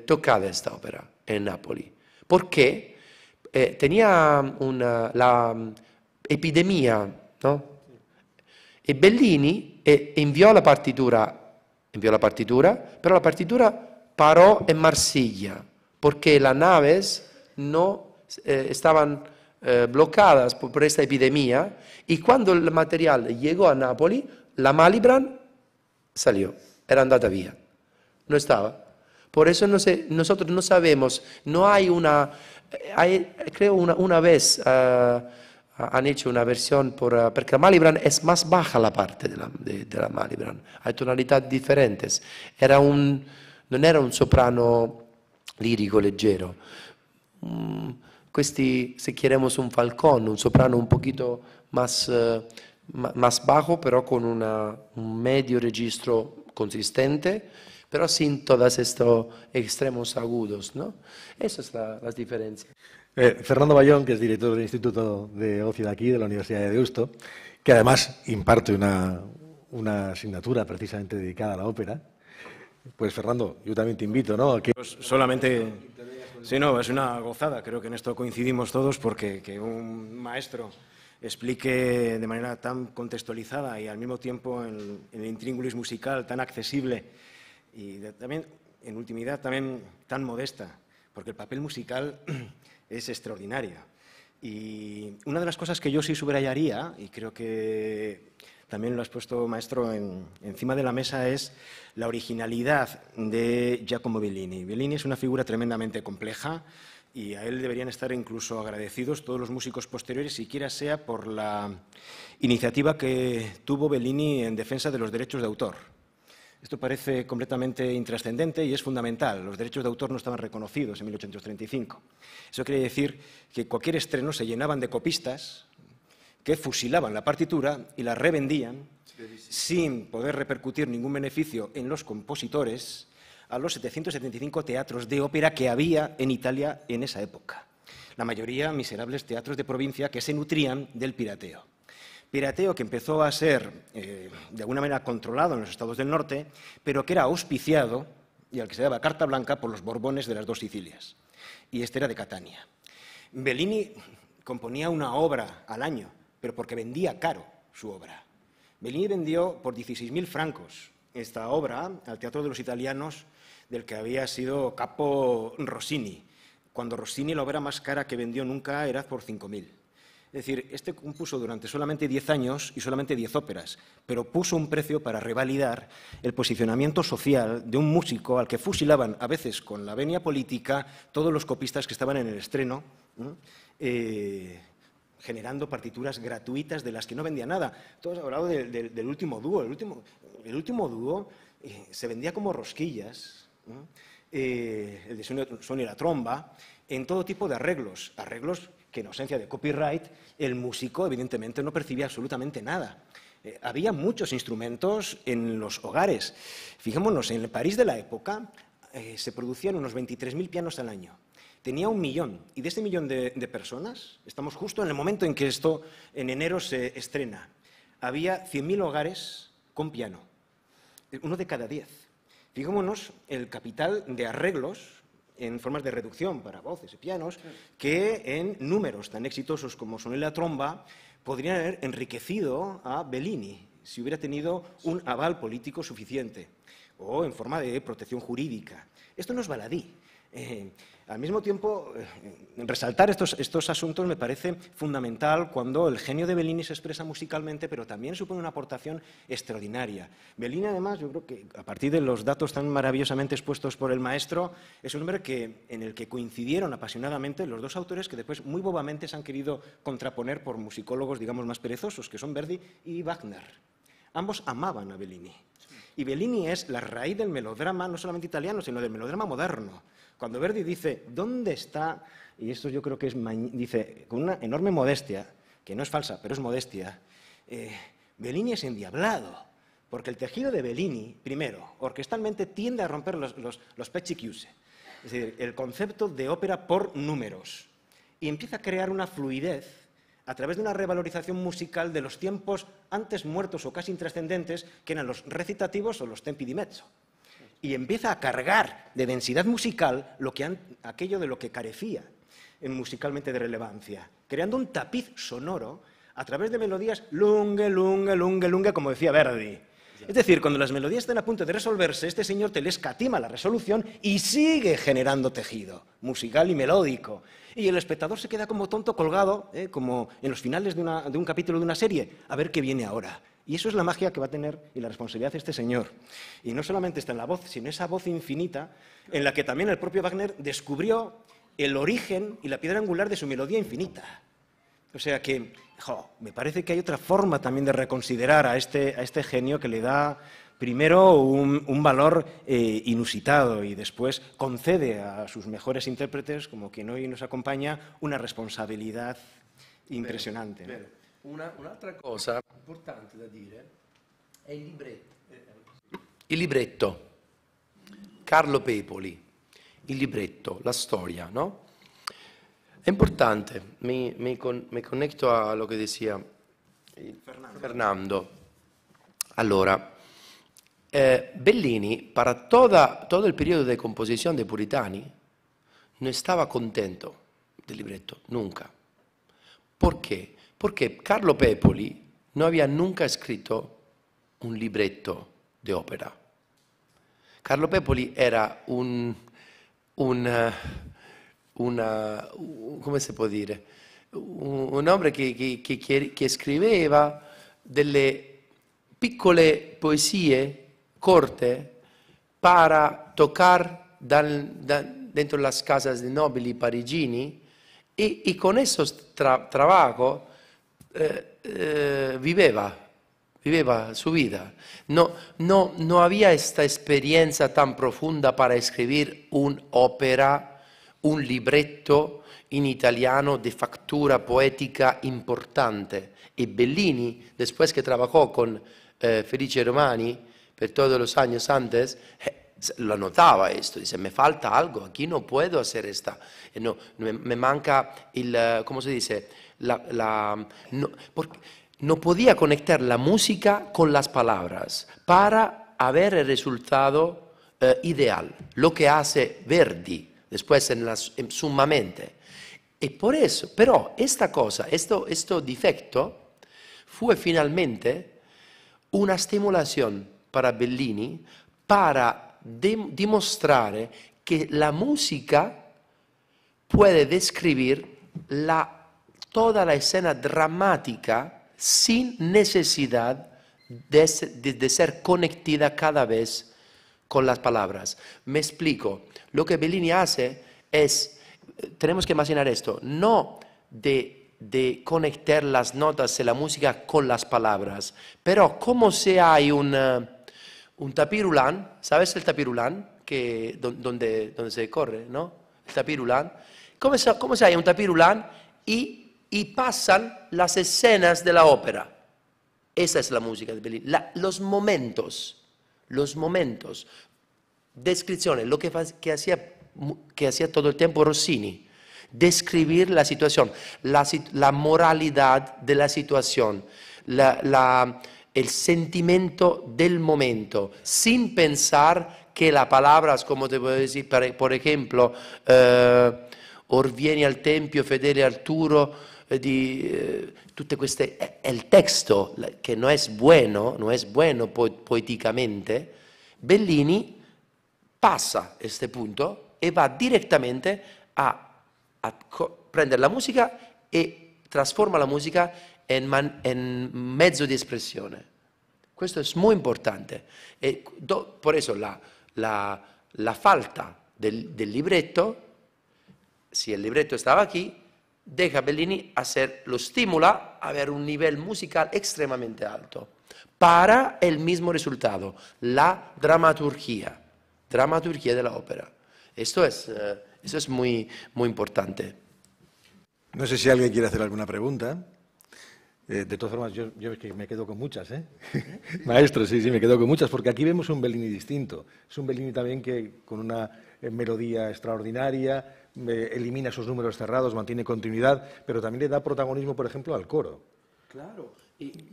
tocada esta ópera en Napoli. Porque eh, tenía um, una, la um, epidemia, no? E Bellini envió eh, la partitura, envió la partitura, pero la partitura paró en Marsella, porque las naves no estaban bloqueadas por, esta epidemia, y e cuando el material llegó a Napoli, la Malibran salió, era andata via, no estaba. Por eso no sé, nosotros no sabemos, no hay una, eh, hay, creo una, una vez uh, han hecho una versión por, uh, eh, perché la Malibran es más baja la parte della, de, de Malibran, hay tonalità differenti, era un, non era un soprano lirico leggero. Mm, questi, se queremos un falcón, un soprano un poquito más, uh, más bajo, pero con una, un medio registro consistente. pero sin todos estos extremos agudos, ¿no? Esa es la, eh, Fernando Bayón, que es director del Instituto de Ocio de aquí, de la Universidad de Deusto, que además imparte una, una asignatura precisamente dedicada a la ópera. Pues Fernando, yo también te invito, ¿no? Pues, solamente... Sí, no, es una gozada. Creo que en esto coincidimos todos porque que un maestro explique de manera tan contextualizada y al mismo tiempo en, el intríngulis musical tan accesible y también en ultimidad también tan modesta, porque el papel musical es extraordinario. Y una de las cosas que yo sí subrayaría, y creo que también lo has puesto, maestro, encima de la mesa, es la originalidad de Giacomo Bellini. Bellini es una figura tremendamente compleja y a él deberían estar incluso agradecidos todos los músicos posteriores, siquiera sea por la iniciativa que tuvo Bellini en defensa de los derechos de autor esto parece completamente intrascendente y es fundamental. Los derechos de autor no estaban reconocidos en 1835. Eso quiere decir que cualquier estreno se llenaban de copistas que fusilaban la partitura y la revendían sin poder repercutir ningún beneficio en los compositores a los 775 teatros de ópera que había en Italia en esa época. La mayoría miserables teatros de provincia que se nutrían del pirateo pirateo que empezó a ser eh, de alguna manera controlado en los estados del norte, pero que era auspiciado y al que se daba carta blanca por los Borbones de las dos Sicilias. Y este era de Catania. Bellini componía una obra al año, pero porque vendía caro su obra. Bellini vendió por 16.000 francos esta obra al Teatro de los Italianos, del que había sido capo Rossini, cuando Rossini la obra más cara que vendió nunca era por 5.000. Es decir, este compuso durante solamente 10 años y solamente 10 óperas, pero puso un precio para revalidar el posicionamiento social de un músico al que fusilaban a veces con la venia política todos los copistas que estaban en el estreno. Eh, generando partituras gratuitas de las que no vendía nada. Todos han hablado del último dúo. El último, dúo eh, se vendía como rosquillas. Eh, el de Sonia la tromba, en todo tipo de arreglos, arreglos que en ausencia de copyright el músico evidentemente no percibía absolutamente nada. Eh, había muchos instrumentos en los hogares. Fijémonos, en el París de la época eh, se producían unos 23.000 pianos al año. Tenía un millón. Y de este millón de, de, personas, estamos justo en el momento en que esto en enero se estrena, había 100.000 hogares con piano. Eh, uno de cada diez. Fijémonos el capital de arreglos en formas de reducción para voces y pianos, que en números tan exitosos como son la tromba, podrían haber enriquecido a Bellini si hubiera tenido un aval político suficiente o en forma de protección jurídica. Esto no es baladí. Eh, al mismo tiempo, eh, resaltar estos, asuntos me parece fundamental cuando el genio de Bellini se expresa musicalmente, pero también supone una aportación extraordinaria. Bellini, además, yo creo que a partir de los datos tan maravillosamente expuestos por el maestro, es un hombre en el que coincidieron apasionadamente los dos autores que después muy bobamente se han querido contraponer por musicólogos, digamos, más perezosos, que son Verdi y Wagner. Ambos amaban a Bellini. Y Bellini es la raíz del melodrama, no solamente italiano, sino del melodrama moderno. Cuando Verdi dice, ¿dónde está? Y esto yo creo que es, dice, con una enorme modestia, que no es falsa, pero es modestia, eh, Bellini es endiablado, porque el tejido de Bellini, primero, orquestalmente tiende a romper los, los, es decir, el concepto de ópera por números, y empieza a crear una fluidez a través de una revalorización musical de los tiempos antes muertos o casi intrascendentes, que eran los recitativos o los tempi di mezzo y empieza a cargar de densidad musical aquello de lo que carecía musicalmente de relevancia, creando un tapiz sonoro a través de melodías lungue, lungue, lungue, lungue, como decía Verdi. Es decir, cuando las melodías están a punto de resolverse, este señor te le escatima la resolución y sigue generando tejido musical y melódico. Y el espectador se queda como tonto colgado, eh, como en los finales de un capítulo de una serie, a ver qué viene ahora. Y eso es la magia que va a tener y la responsabilidad de este señor. Y no solamente está en la voz, sino esa voz infinita en la que también el propio Wagner descubrió el origen y la piedra angular de su melodía infinita. O sea que, me parece que hay otra forma también de reconsiderar a este, este genio que le da primero un, valor eh, inusitado y después concede a sus mejores intérpretes, como quien hoy nos acompaña, una responsabilidad impresionante. Una, un'altra cosa importante da dire è il libretto. Il libretto, Carlo Pepoli, il libretto, la storia, no? È importante, mi, mi, con, mi connetto a quello che decía Fernando. Fernando. Allora, eh, Bellini, per tutto il periodo di composizione dei Puritani, non stava contento del libretto, nunca. Perché? qué? Perché Carlo Pepoli non aveva nunca scritto un libretto de ópera. Carlo Pepoli era un, un una, come si può dire, un, un hombre che, che, che, che, scriveva delle piccole poesie corte per toccare da, dentro le case dei nobili parigini e, e con questo tra, travago Eh, eh, ...viveba... ...viveba su vida. No, no, no había esta experiencia tan profunda para escribir ópera... un libretto en italiano de factura poética importante. Y e Bellini, después que trabajó con eh, Felice Romani por todos los años antes, lo notaba esto, dice, me falta algo, aquí no puedo hacer esta, e no, me, me manca el, ¿cómo se dice? no, podía conectar la música con las palabras para haber el resultado eh, ideal, lo que hace Verdi después en, la, sumamente. Y por eso, pero esta cosa, esto, este defecto, fue finalmente una estimulación para Bellini para demostrar que la música puede describir la toda la escena dramática sin necesidad de, ser conectada cada vez con las palabras. Me explico. Lo que Bellini hace es, tenemos que imaginar esto, no de, conectar las notas de la música con las palabras, pero como se hay eh, un, tapirulán, ¿sabes el tapirulán? Que, donde, donde se corre, ¿no? El tapirulán. cómo se como si hay un tapirulán y y pasan las escenas de la ópera. Esa es la música de Bellini, los momentos, los momentos, descripciones, lo que, hacía, que hacía todo el tiempo Rossini, describir la situación, la, moralidad de la situación, el sentimiento del momento, sin pensar que las palabras, como te puedo decir, por ejemplo, eh, al tempio fedele Arturo, Eh, di eh, tutte queste... È, il testo che non è buono, non è buono po poeticamente, Bellini passa questo punto e va direttamente a, a prendere la musica e trasforma la musica in, in mezzo di espressione. Questo è molto importante. E do, per eso la, la, la falta del, del libretto, se il libretto stava qui, deja Bellini hacer, lo estimula a ver un nivel musical extremadamente alto, para el mismo resultado, la dramaturgia, dramaturgia de la ópera. Esto es, eh, muy, muy importante. No sé si alguien quiere hacer alguna pregunta. Eh, de todas formas, yo, yo, me quedo con muchas, ¿eh? Maestro, sí, sí, me quedo con muchas, porque aquí vemos un Bellini distinto. Es un Bellini también que con una melodía extraordinaria, eh, elimina esos números cerrados, mantiene continuidad, pero también le da protagonismo, por ejemplo, al coro. Claro. Y,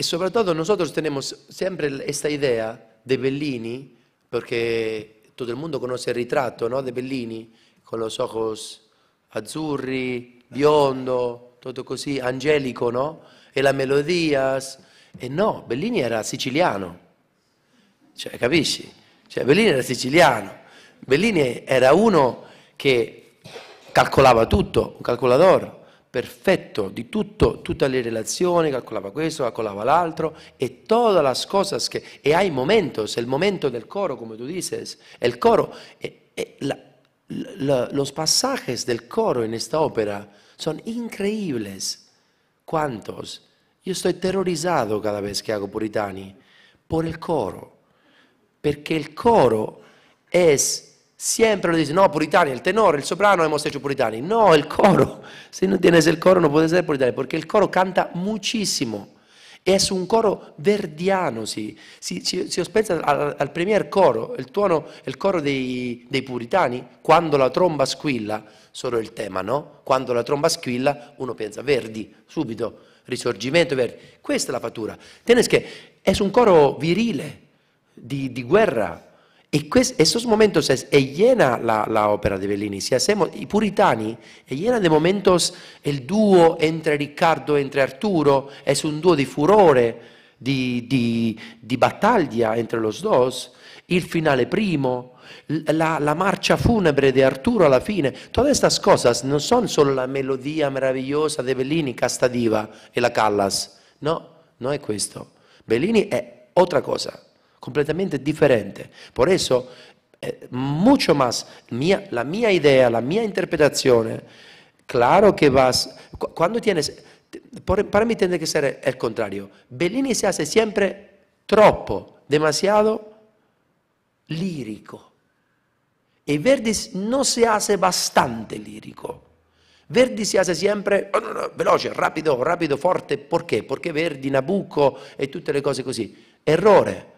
sobre todo nosotros tenemos siempre esta idea de Bellini, porque todo el mundo conoce el retrato ¿no? de Bellini, con los ojos azzurri, biondo, todo así, angelico, ¿no? Y las melodías. E no, Bellini era siciliano. Cioè, capisci? Bellini era siciliano. Bellini era uno che calcolava tutto, un calcolador perfetto di tutto, tutte le relazioni, calcolava questo, calcolava l'altro e tutte le cose che... e hay momentos, il momento del coro, como tú dices, il coro, e, i la, del coro in questa opera sono incredibili. ¿Cuántos? Io sto terrorizzato cada vez che hago puritani per il coro, perché il coro è... Sempre lo dicen, no, puritani, il tenore, il soprano hemos hecho puritani. No, il coro. se non tienes il coro non puedes essere puritani, perché il coro canta è su un coro verdiano, sì. Si, si, si pensa al, al, premier coro, il, tuono, il coro dei, dei, puritani, quando la tromba squilla, solo il tema, no? Quando la tromba squilla, uno pensa Verdi, subito, risorgimento Verdi. Questa è la fattura. Tienes che, è su un coro virile, di, di guerra, Y esos momentos es, es llena la, la, ópera de Bellini. Si hacemos, y Puritani es llena de momentos, el dúo entre Riccardo e Arturo es un dúo de furore, de, de, de battaglia entre los dos, Il finale primo, la, la, marcia funebre di Arturo alla fine. tutte queste cose non sono solo la melodia meravigliosa di Bellini, Castadiva e la Callas. No, non è questo. Bellini è altra cosa completamente diferente. Por eso, eh, mucho más, mía, la mia idea, la mia interpretazione, claro che vas, quando tienes, por, para mí tiene que ser el contrario. Bellini se hace siempre troppo, demasiado lirico. E Verdi non si hace bastante lirico. Verdi si hace sempre oh, no, no, veloce, rapido, rapido, forte, perché? Perché Verdi, Nabucco e tutte le cose così. Errore.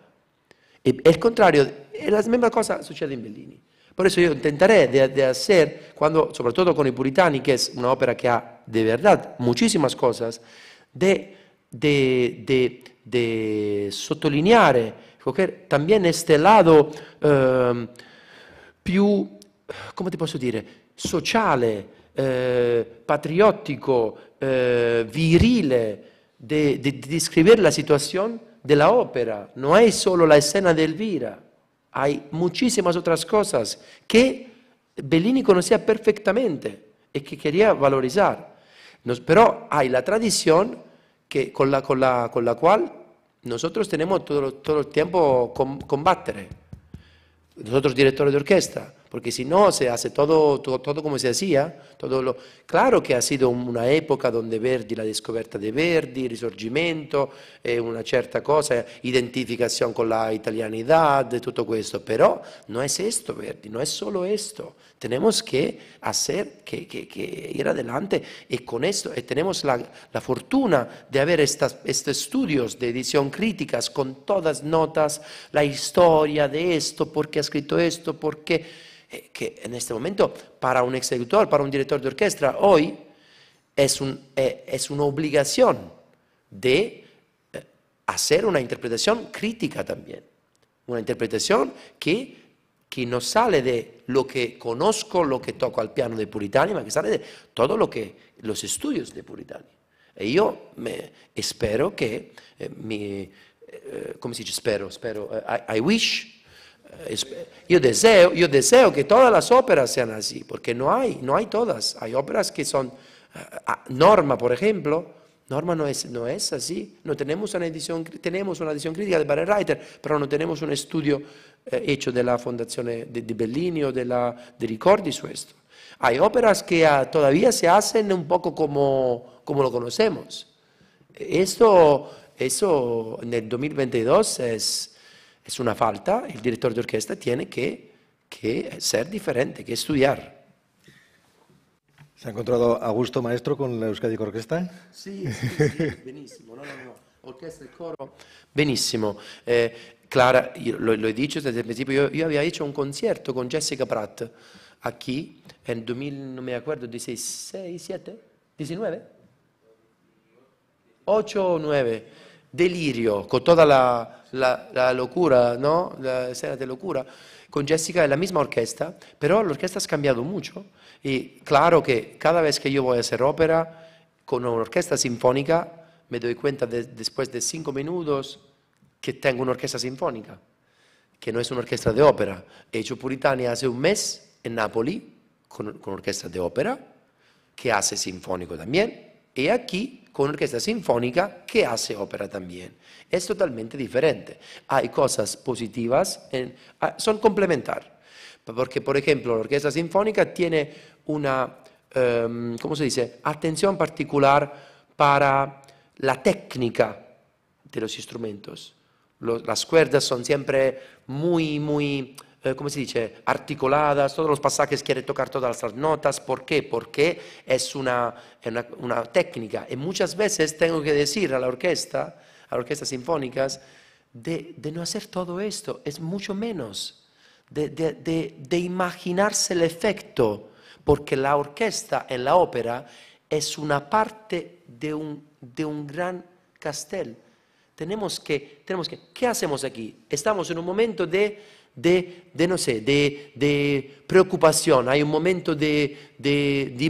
E, e il contrario, è la stessa cosa succede in Bellini. Per questo io intentaré di de hacer, soprattutto con i puritani, che è un'opera che ha de verdad muchísimas cose, de, de, de, de sottolineare anche questo lato eh, più, come ti posso dire, sociale, eh, patriottico, eh, virile, di descrivere la situazione de la ópera, no hay solo la escena de Elvira, hay muchísimas otras cosas que Bellini conocía perfectamente y que quería valorizar. pero hay la tradición que, con, la, con, la, cual nosotros tenemos todo, todo el tiempo combatir. nosotros otros directores de orquesta, porque si no se hace todo, todo, todo como se hacía, todo lo... claro que ha sido una época donde Verdi, la descoberta di de Verdi, il risorgimento, eh, una certa cosa, identificazione con la italianità, tutto questo, però non è questo Verdi, non è solo questo, Tenemos que hacer, que, ir adelante. Y con esto eh, tenemos la, fortuna de haber estos estudios de edición críticas con todas notas, la historia de esto, por qué ha escrito esto, por qué. Eh, que en este momento, para un executor, para un director de orquesta, hoy es, eh, es una obligación de hacer una interpretación crítica también. Una interpretación que que no sale de lo que conozco, lo que toco al piano de Puritani, sino que sale de todo lo que los estudios de Puritani. Y yo me, espero que, eh, eh, eh, ¿cómo mi, dice Espero, espero. I, wish, Yo deseo, yo deseo que todas las óperas sean así, porque no hay, no hay todas, hay óperas que son, Norma por ejemplo, Norma no es, no es así, no tenemos una edición, tenemos una edición crítica de Barry Reiter, pero no tenemos un estudio eh, hecho de la Fundación de, Bellini o de, la, de Ricordi su esto. Hay óperas que ah, todavía se hacen un poco como, como lo conocemos. Esto, eso en el 2022 es, es una falta. El director de orquesta tiene que, que ser diferente, que estudiar. ¿Se ha encontrado a gusto, maestro, con la Euskadi Orquesta? Sí, sí, Orquesta y coro, benissimo. Eh, Clara, lo, he dicho desde el principio, yo, había hecho un concierto con Jessica Pratt aquí en 2000, no me acuerdo, 16, 17, 19, 8 o 9, delirio, con toda la, la, locura, ¿no? La escena de locura con Jessica en la misma orquesta, pero la orquesta ha cambiado mucho y claro que cada vez que yo voy a hacer ópera con una orquesta sinfónica, me doy cuenta después de cinco minutos, que tengo una orquesta sinfónica, que no es una orquesta de ópera. He hecho Puritania hace un mes en Nápoles con, con orquesta de ópera, que hace sinfónico también, y aquí con orquesta sinfónica que hace ópera también. Es totalmente diferente. Hay cosas positivas, ah, son complementar, Porque, por ejemplo, la orquesta sinfónica tiene una, em, ¿cómo se dice?, atención particular para la técnica de los instrumentos las cuerdas son siempre muy, muy, eh, ¿cómo se dice?, articuladas, todos los pasajes quieren tocar todas las notas. ¿Por qué? Porque es una, una, una técnica. Y muchas veces tengo que decir a la orquesta, a orquestas sinfónicas, de, de, no hacer todo esto, es mucho menos, de, de, de imaginarse el efecto, porque la orquesta en la ópera es una parte de un, de un gran castel, tenemos que, tenemos que, ¿qué hacemos aquí? Estamos en un momento de, de, de no sé, de, de, preocupación, hay un momento de,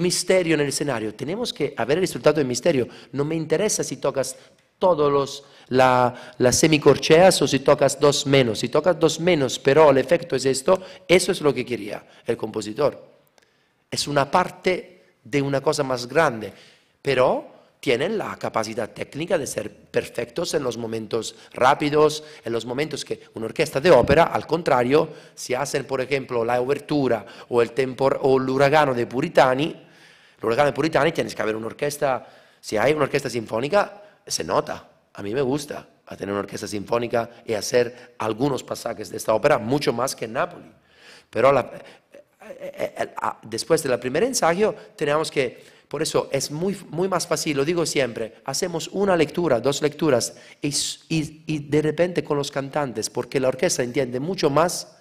misterio en el escenario. Tenemos que haber el resultado del misterio. No me interesa si tocas todos los la, las semicorcheas o si tocas dos menos. Si tocas dos menos, pero el efecto es esto, eso es lo que quería el compositor. Es una parte de una cosa más grande. Pero tienen la capacidad técnica de ser perfectos en los momentos rápidos, en los momentos que una orquesta de ópera, al contrario, si hacen, por ejemplo, la obertura o el, tempor o el de Puritani, el huracano de Puritani tienes que haber una orquesta, si hay una orquesta sinfónica, se nota, a mí me gusta a tener una orquesta sinfónica y hacer algunos pasajes de esta ópera, mucho más que en Nápoles. Pero eh, eh, eh, después del primer ensayo tenemos que por eso es muy, muy más fácil, lo digo siempre, hacemos una lectura, dos lecturas y, de repente con los cantantes, porque la orquesta entiende mucho más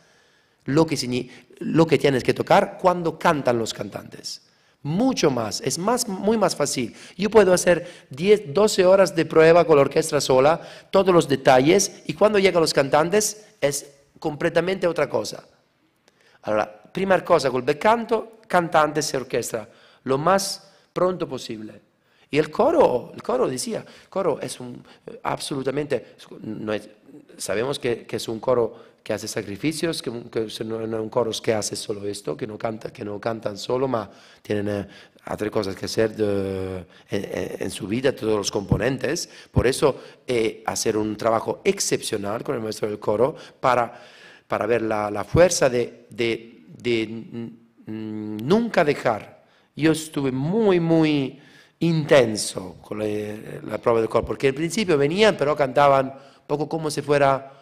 lo que, lo que tienes que tocar cuando cantan los cantantes. Mucho más, es más, muy más fácil. Yo puedo hacer 10, 12 horas de prueba con la orquesta sola, todos los detalles, y cuando llegan los cantantes es completamente otra cosa. primera cosa, con bel canto, cantantes y orquesta. Lo más pronto posible. Y el coro, el coro decía, coro es un, absolutamente, sabemos que, es un coro que hace sacrificios, que, no es un coro que hace solo esto, que no, canta, que no cantan solo, pero tienen eh, otras cosas que hacer eh, en, su vida, todos los componentes. Por eso, eh, hacer un trabajo excepcional con el maestro del coro para, para ver la, fuerza de, de nunca dejar yo estuve muy, muy intenso con la, prueba del coro, porque al principio venían, pero cantaban poco como si fuera...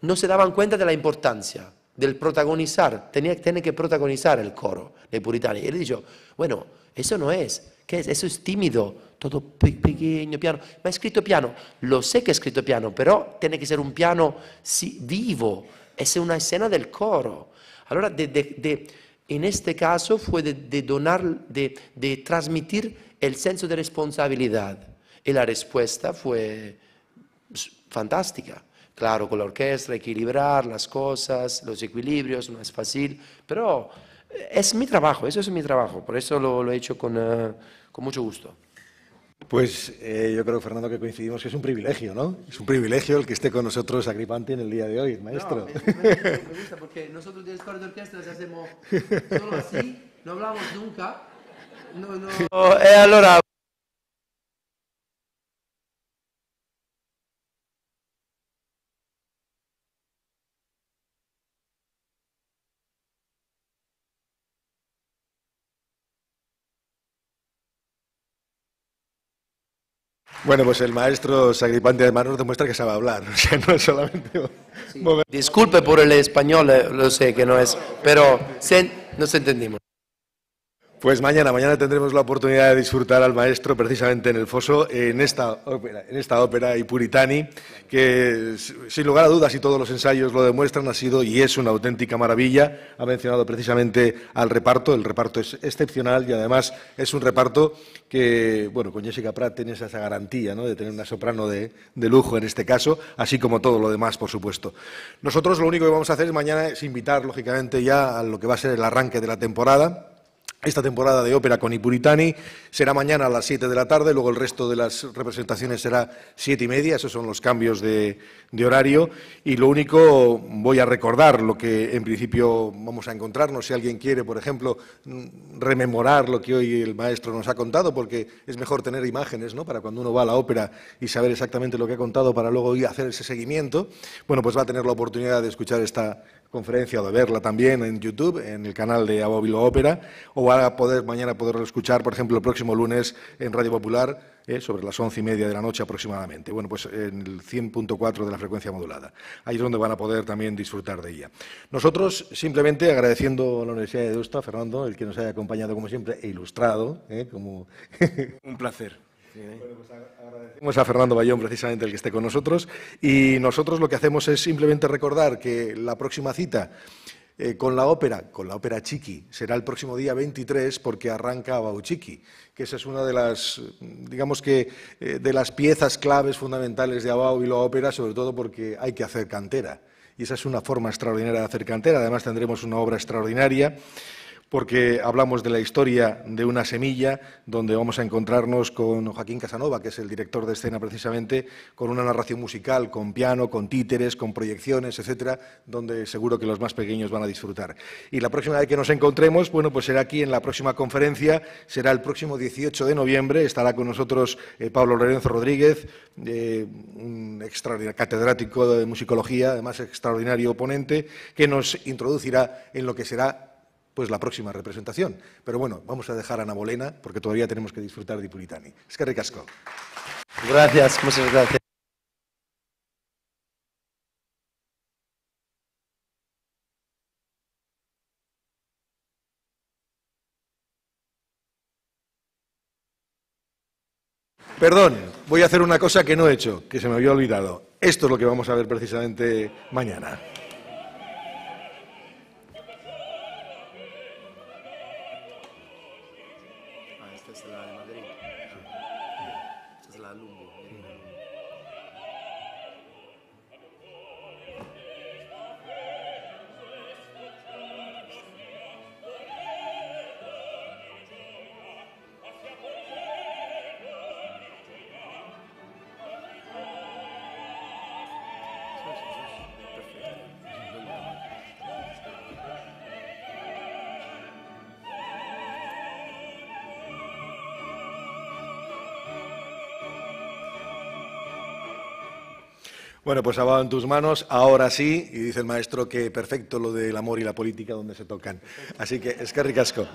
No, se daban cuenta de la importancia del protagonizar, tenía, que protagonizar el coro de Puritani. Y él dijo, bueno, eso no es, ¿qué Eso es tímido, todo pequeño, piano. me ha escrito piano, lo sé que è escrito piano, pero tiene que ser un piano vivo, es una escena del coro. Allora, de, en este caso fue de, donar, de, transmitir el senso de responsabilidad. Y la respuesta fue fantástica. Claro, con la orquesta, equilibrar las cosas, los equilibrios, no es fácil, pero eh, es mi trabajo, eso es mi trabajo, por eso lo, he hecho con eh, mucho gusto. Pues eh, yo creo, Fernando, que coincidimos que es un privilegio, ¿no? Es un privilegio el que esté con nosotros Agripante en el día de hoy, maestro. me, gusta porque nosotros de Escuela de Orquestas hacemos solo así, no hablamos nunca. eh, oh, allora, Bueno, pues el maestro Sagripante de nos demuestra que sabe hablar, o no solamente... Disculpe por el español, eh, lo sé que no es, pero se, nos entendimos. Pues mañana, mañana tendremos la oportunidad de disfrutar al maestro precisamente en el foso, en esta ópera, en esta ópera Puritani que sin lugar a dudas y todos los ensayos lo demuestran, ha sido y es una auténtica maravilla. Ha mencionado precisamente al reparto, el reparto es excepcional y además es un reparto que, bueno, con Jessica Pratt tienes esa garantía de tener una soprano de, de lujo en este caso, así como todo lo demás, por supuesto. Nosotros lo único que vamos a hacer mañana es invitar, lógicamente, ya a lo que va a ser el arranque de la temporada esta temporada de ópera con Ipuritani será mañana a las 7 de la tarde, luego el resto de las representaciones será siete y media, esos son los cambios de, horario. Y lo único, voy a recordar lo que en principio vamos a encontrarnos, si alguien quiere, por ejemplo, rememorar lo que hoy el maestro nos ha contado, porque es mejor tener imágenes, ¿no? Para cuando uno va a la ópera y saber exactamente lo que ha contado para luego ir a hacer ese seguimiento. Bueno, pues va a tener la oportunidad de escuchar esta, conferencia o de verla también en YouTube, en el canal de Abóbilo Ópera, o van a poder mañana poderlo escuchar, por ejemplo, el próximo lunes en Radio Popular, eh, sobre las once y media de la noche aproximadamente. Bueno, pues en el 100.4 de la frecuencia modulada. Ahí es donde van a poder también disfrutar de ella. Nosotros, simplemente agradeciendo a la Universidad de Deusto, Fernando, el que nos haya acompañado como siempre e ilustrado. Eh, como... Un placer vamos ¿eh? pues a Fernando Bayón precisamente el que esté con nosotros y nosotros lo que hacemos es simplemente recordar que la próxima cita eh, con la ópera, con la ópera Chiqui, será el próximo día 23 porque arranca Chiqui. que esa es una de las, digamos que, eh, de las piezas claves fundamentales de Abau y la ópera, sobre todo porque hay que hacer cantera. Y esa es una forma extraordinaria de hacer cantera. Además tendremos una obra extraordinaria porque hablamos de la historia de una semilla, donde vamos a encontrarnos con Joaquín Casanova, que es el director de escena precisamente, con una narración musical, con piano, con títeres, con proyecciones, etcétera, donde seguro que los más pequeños van a disfrutar. Y la próxima vez que nos encontremos, bueno, pues será aquí en la próxima conferencia, será el próximo 18 de noviembre, estará con nosotros eh, Pablo Lorenzo Rodríguez, eh, un extraordinario catedrático de musicología, además extraordinario ponente, que nos introducirá en lo que será pues la próxima representación. Pero bueno, vamos a dejar a Ana Bolena porque todavía tenemos que disfrutar de Puritani. Es que recasco. Gracias, muchas gracias. Perdón, voy a hacer una cosa que no he hecho, que se me había olvidado. Esto es lo que vamos a ver precisamente mañana. Bueno, pues abajo en tus manos, ahora sí, y dice el maestro que perfecto lo del amor y la política donde se tocan. Así que es que ricasco,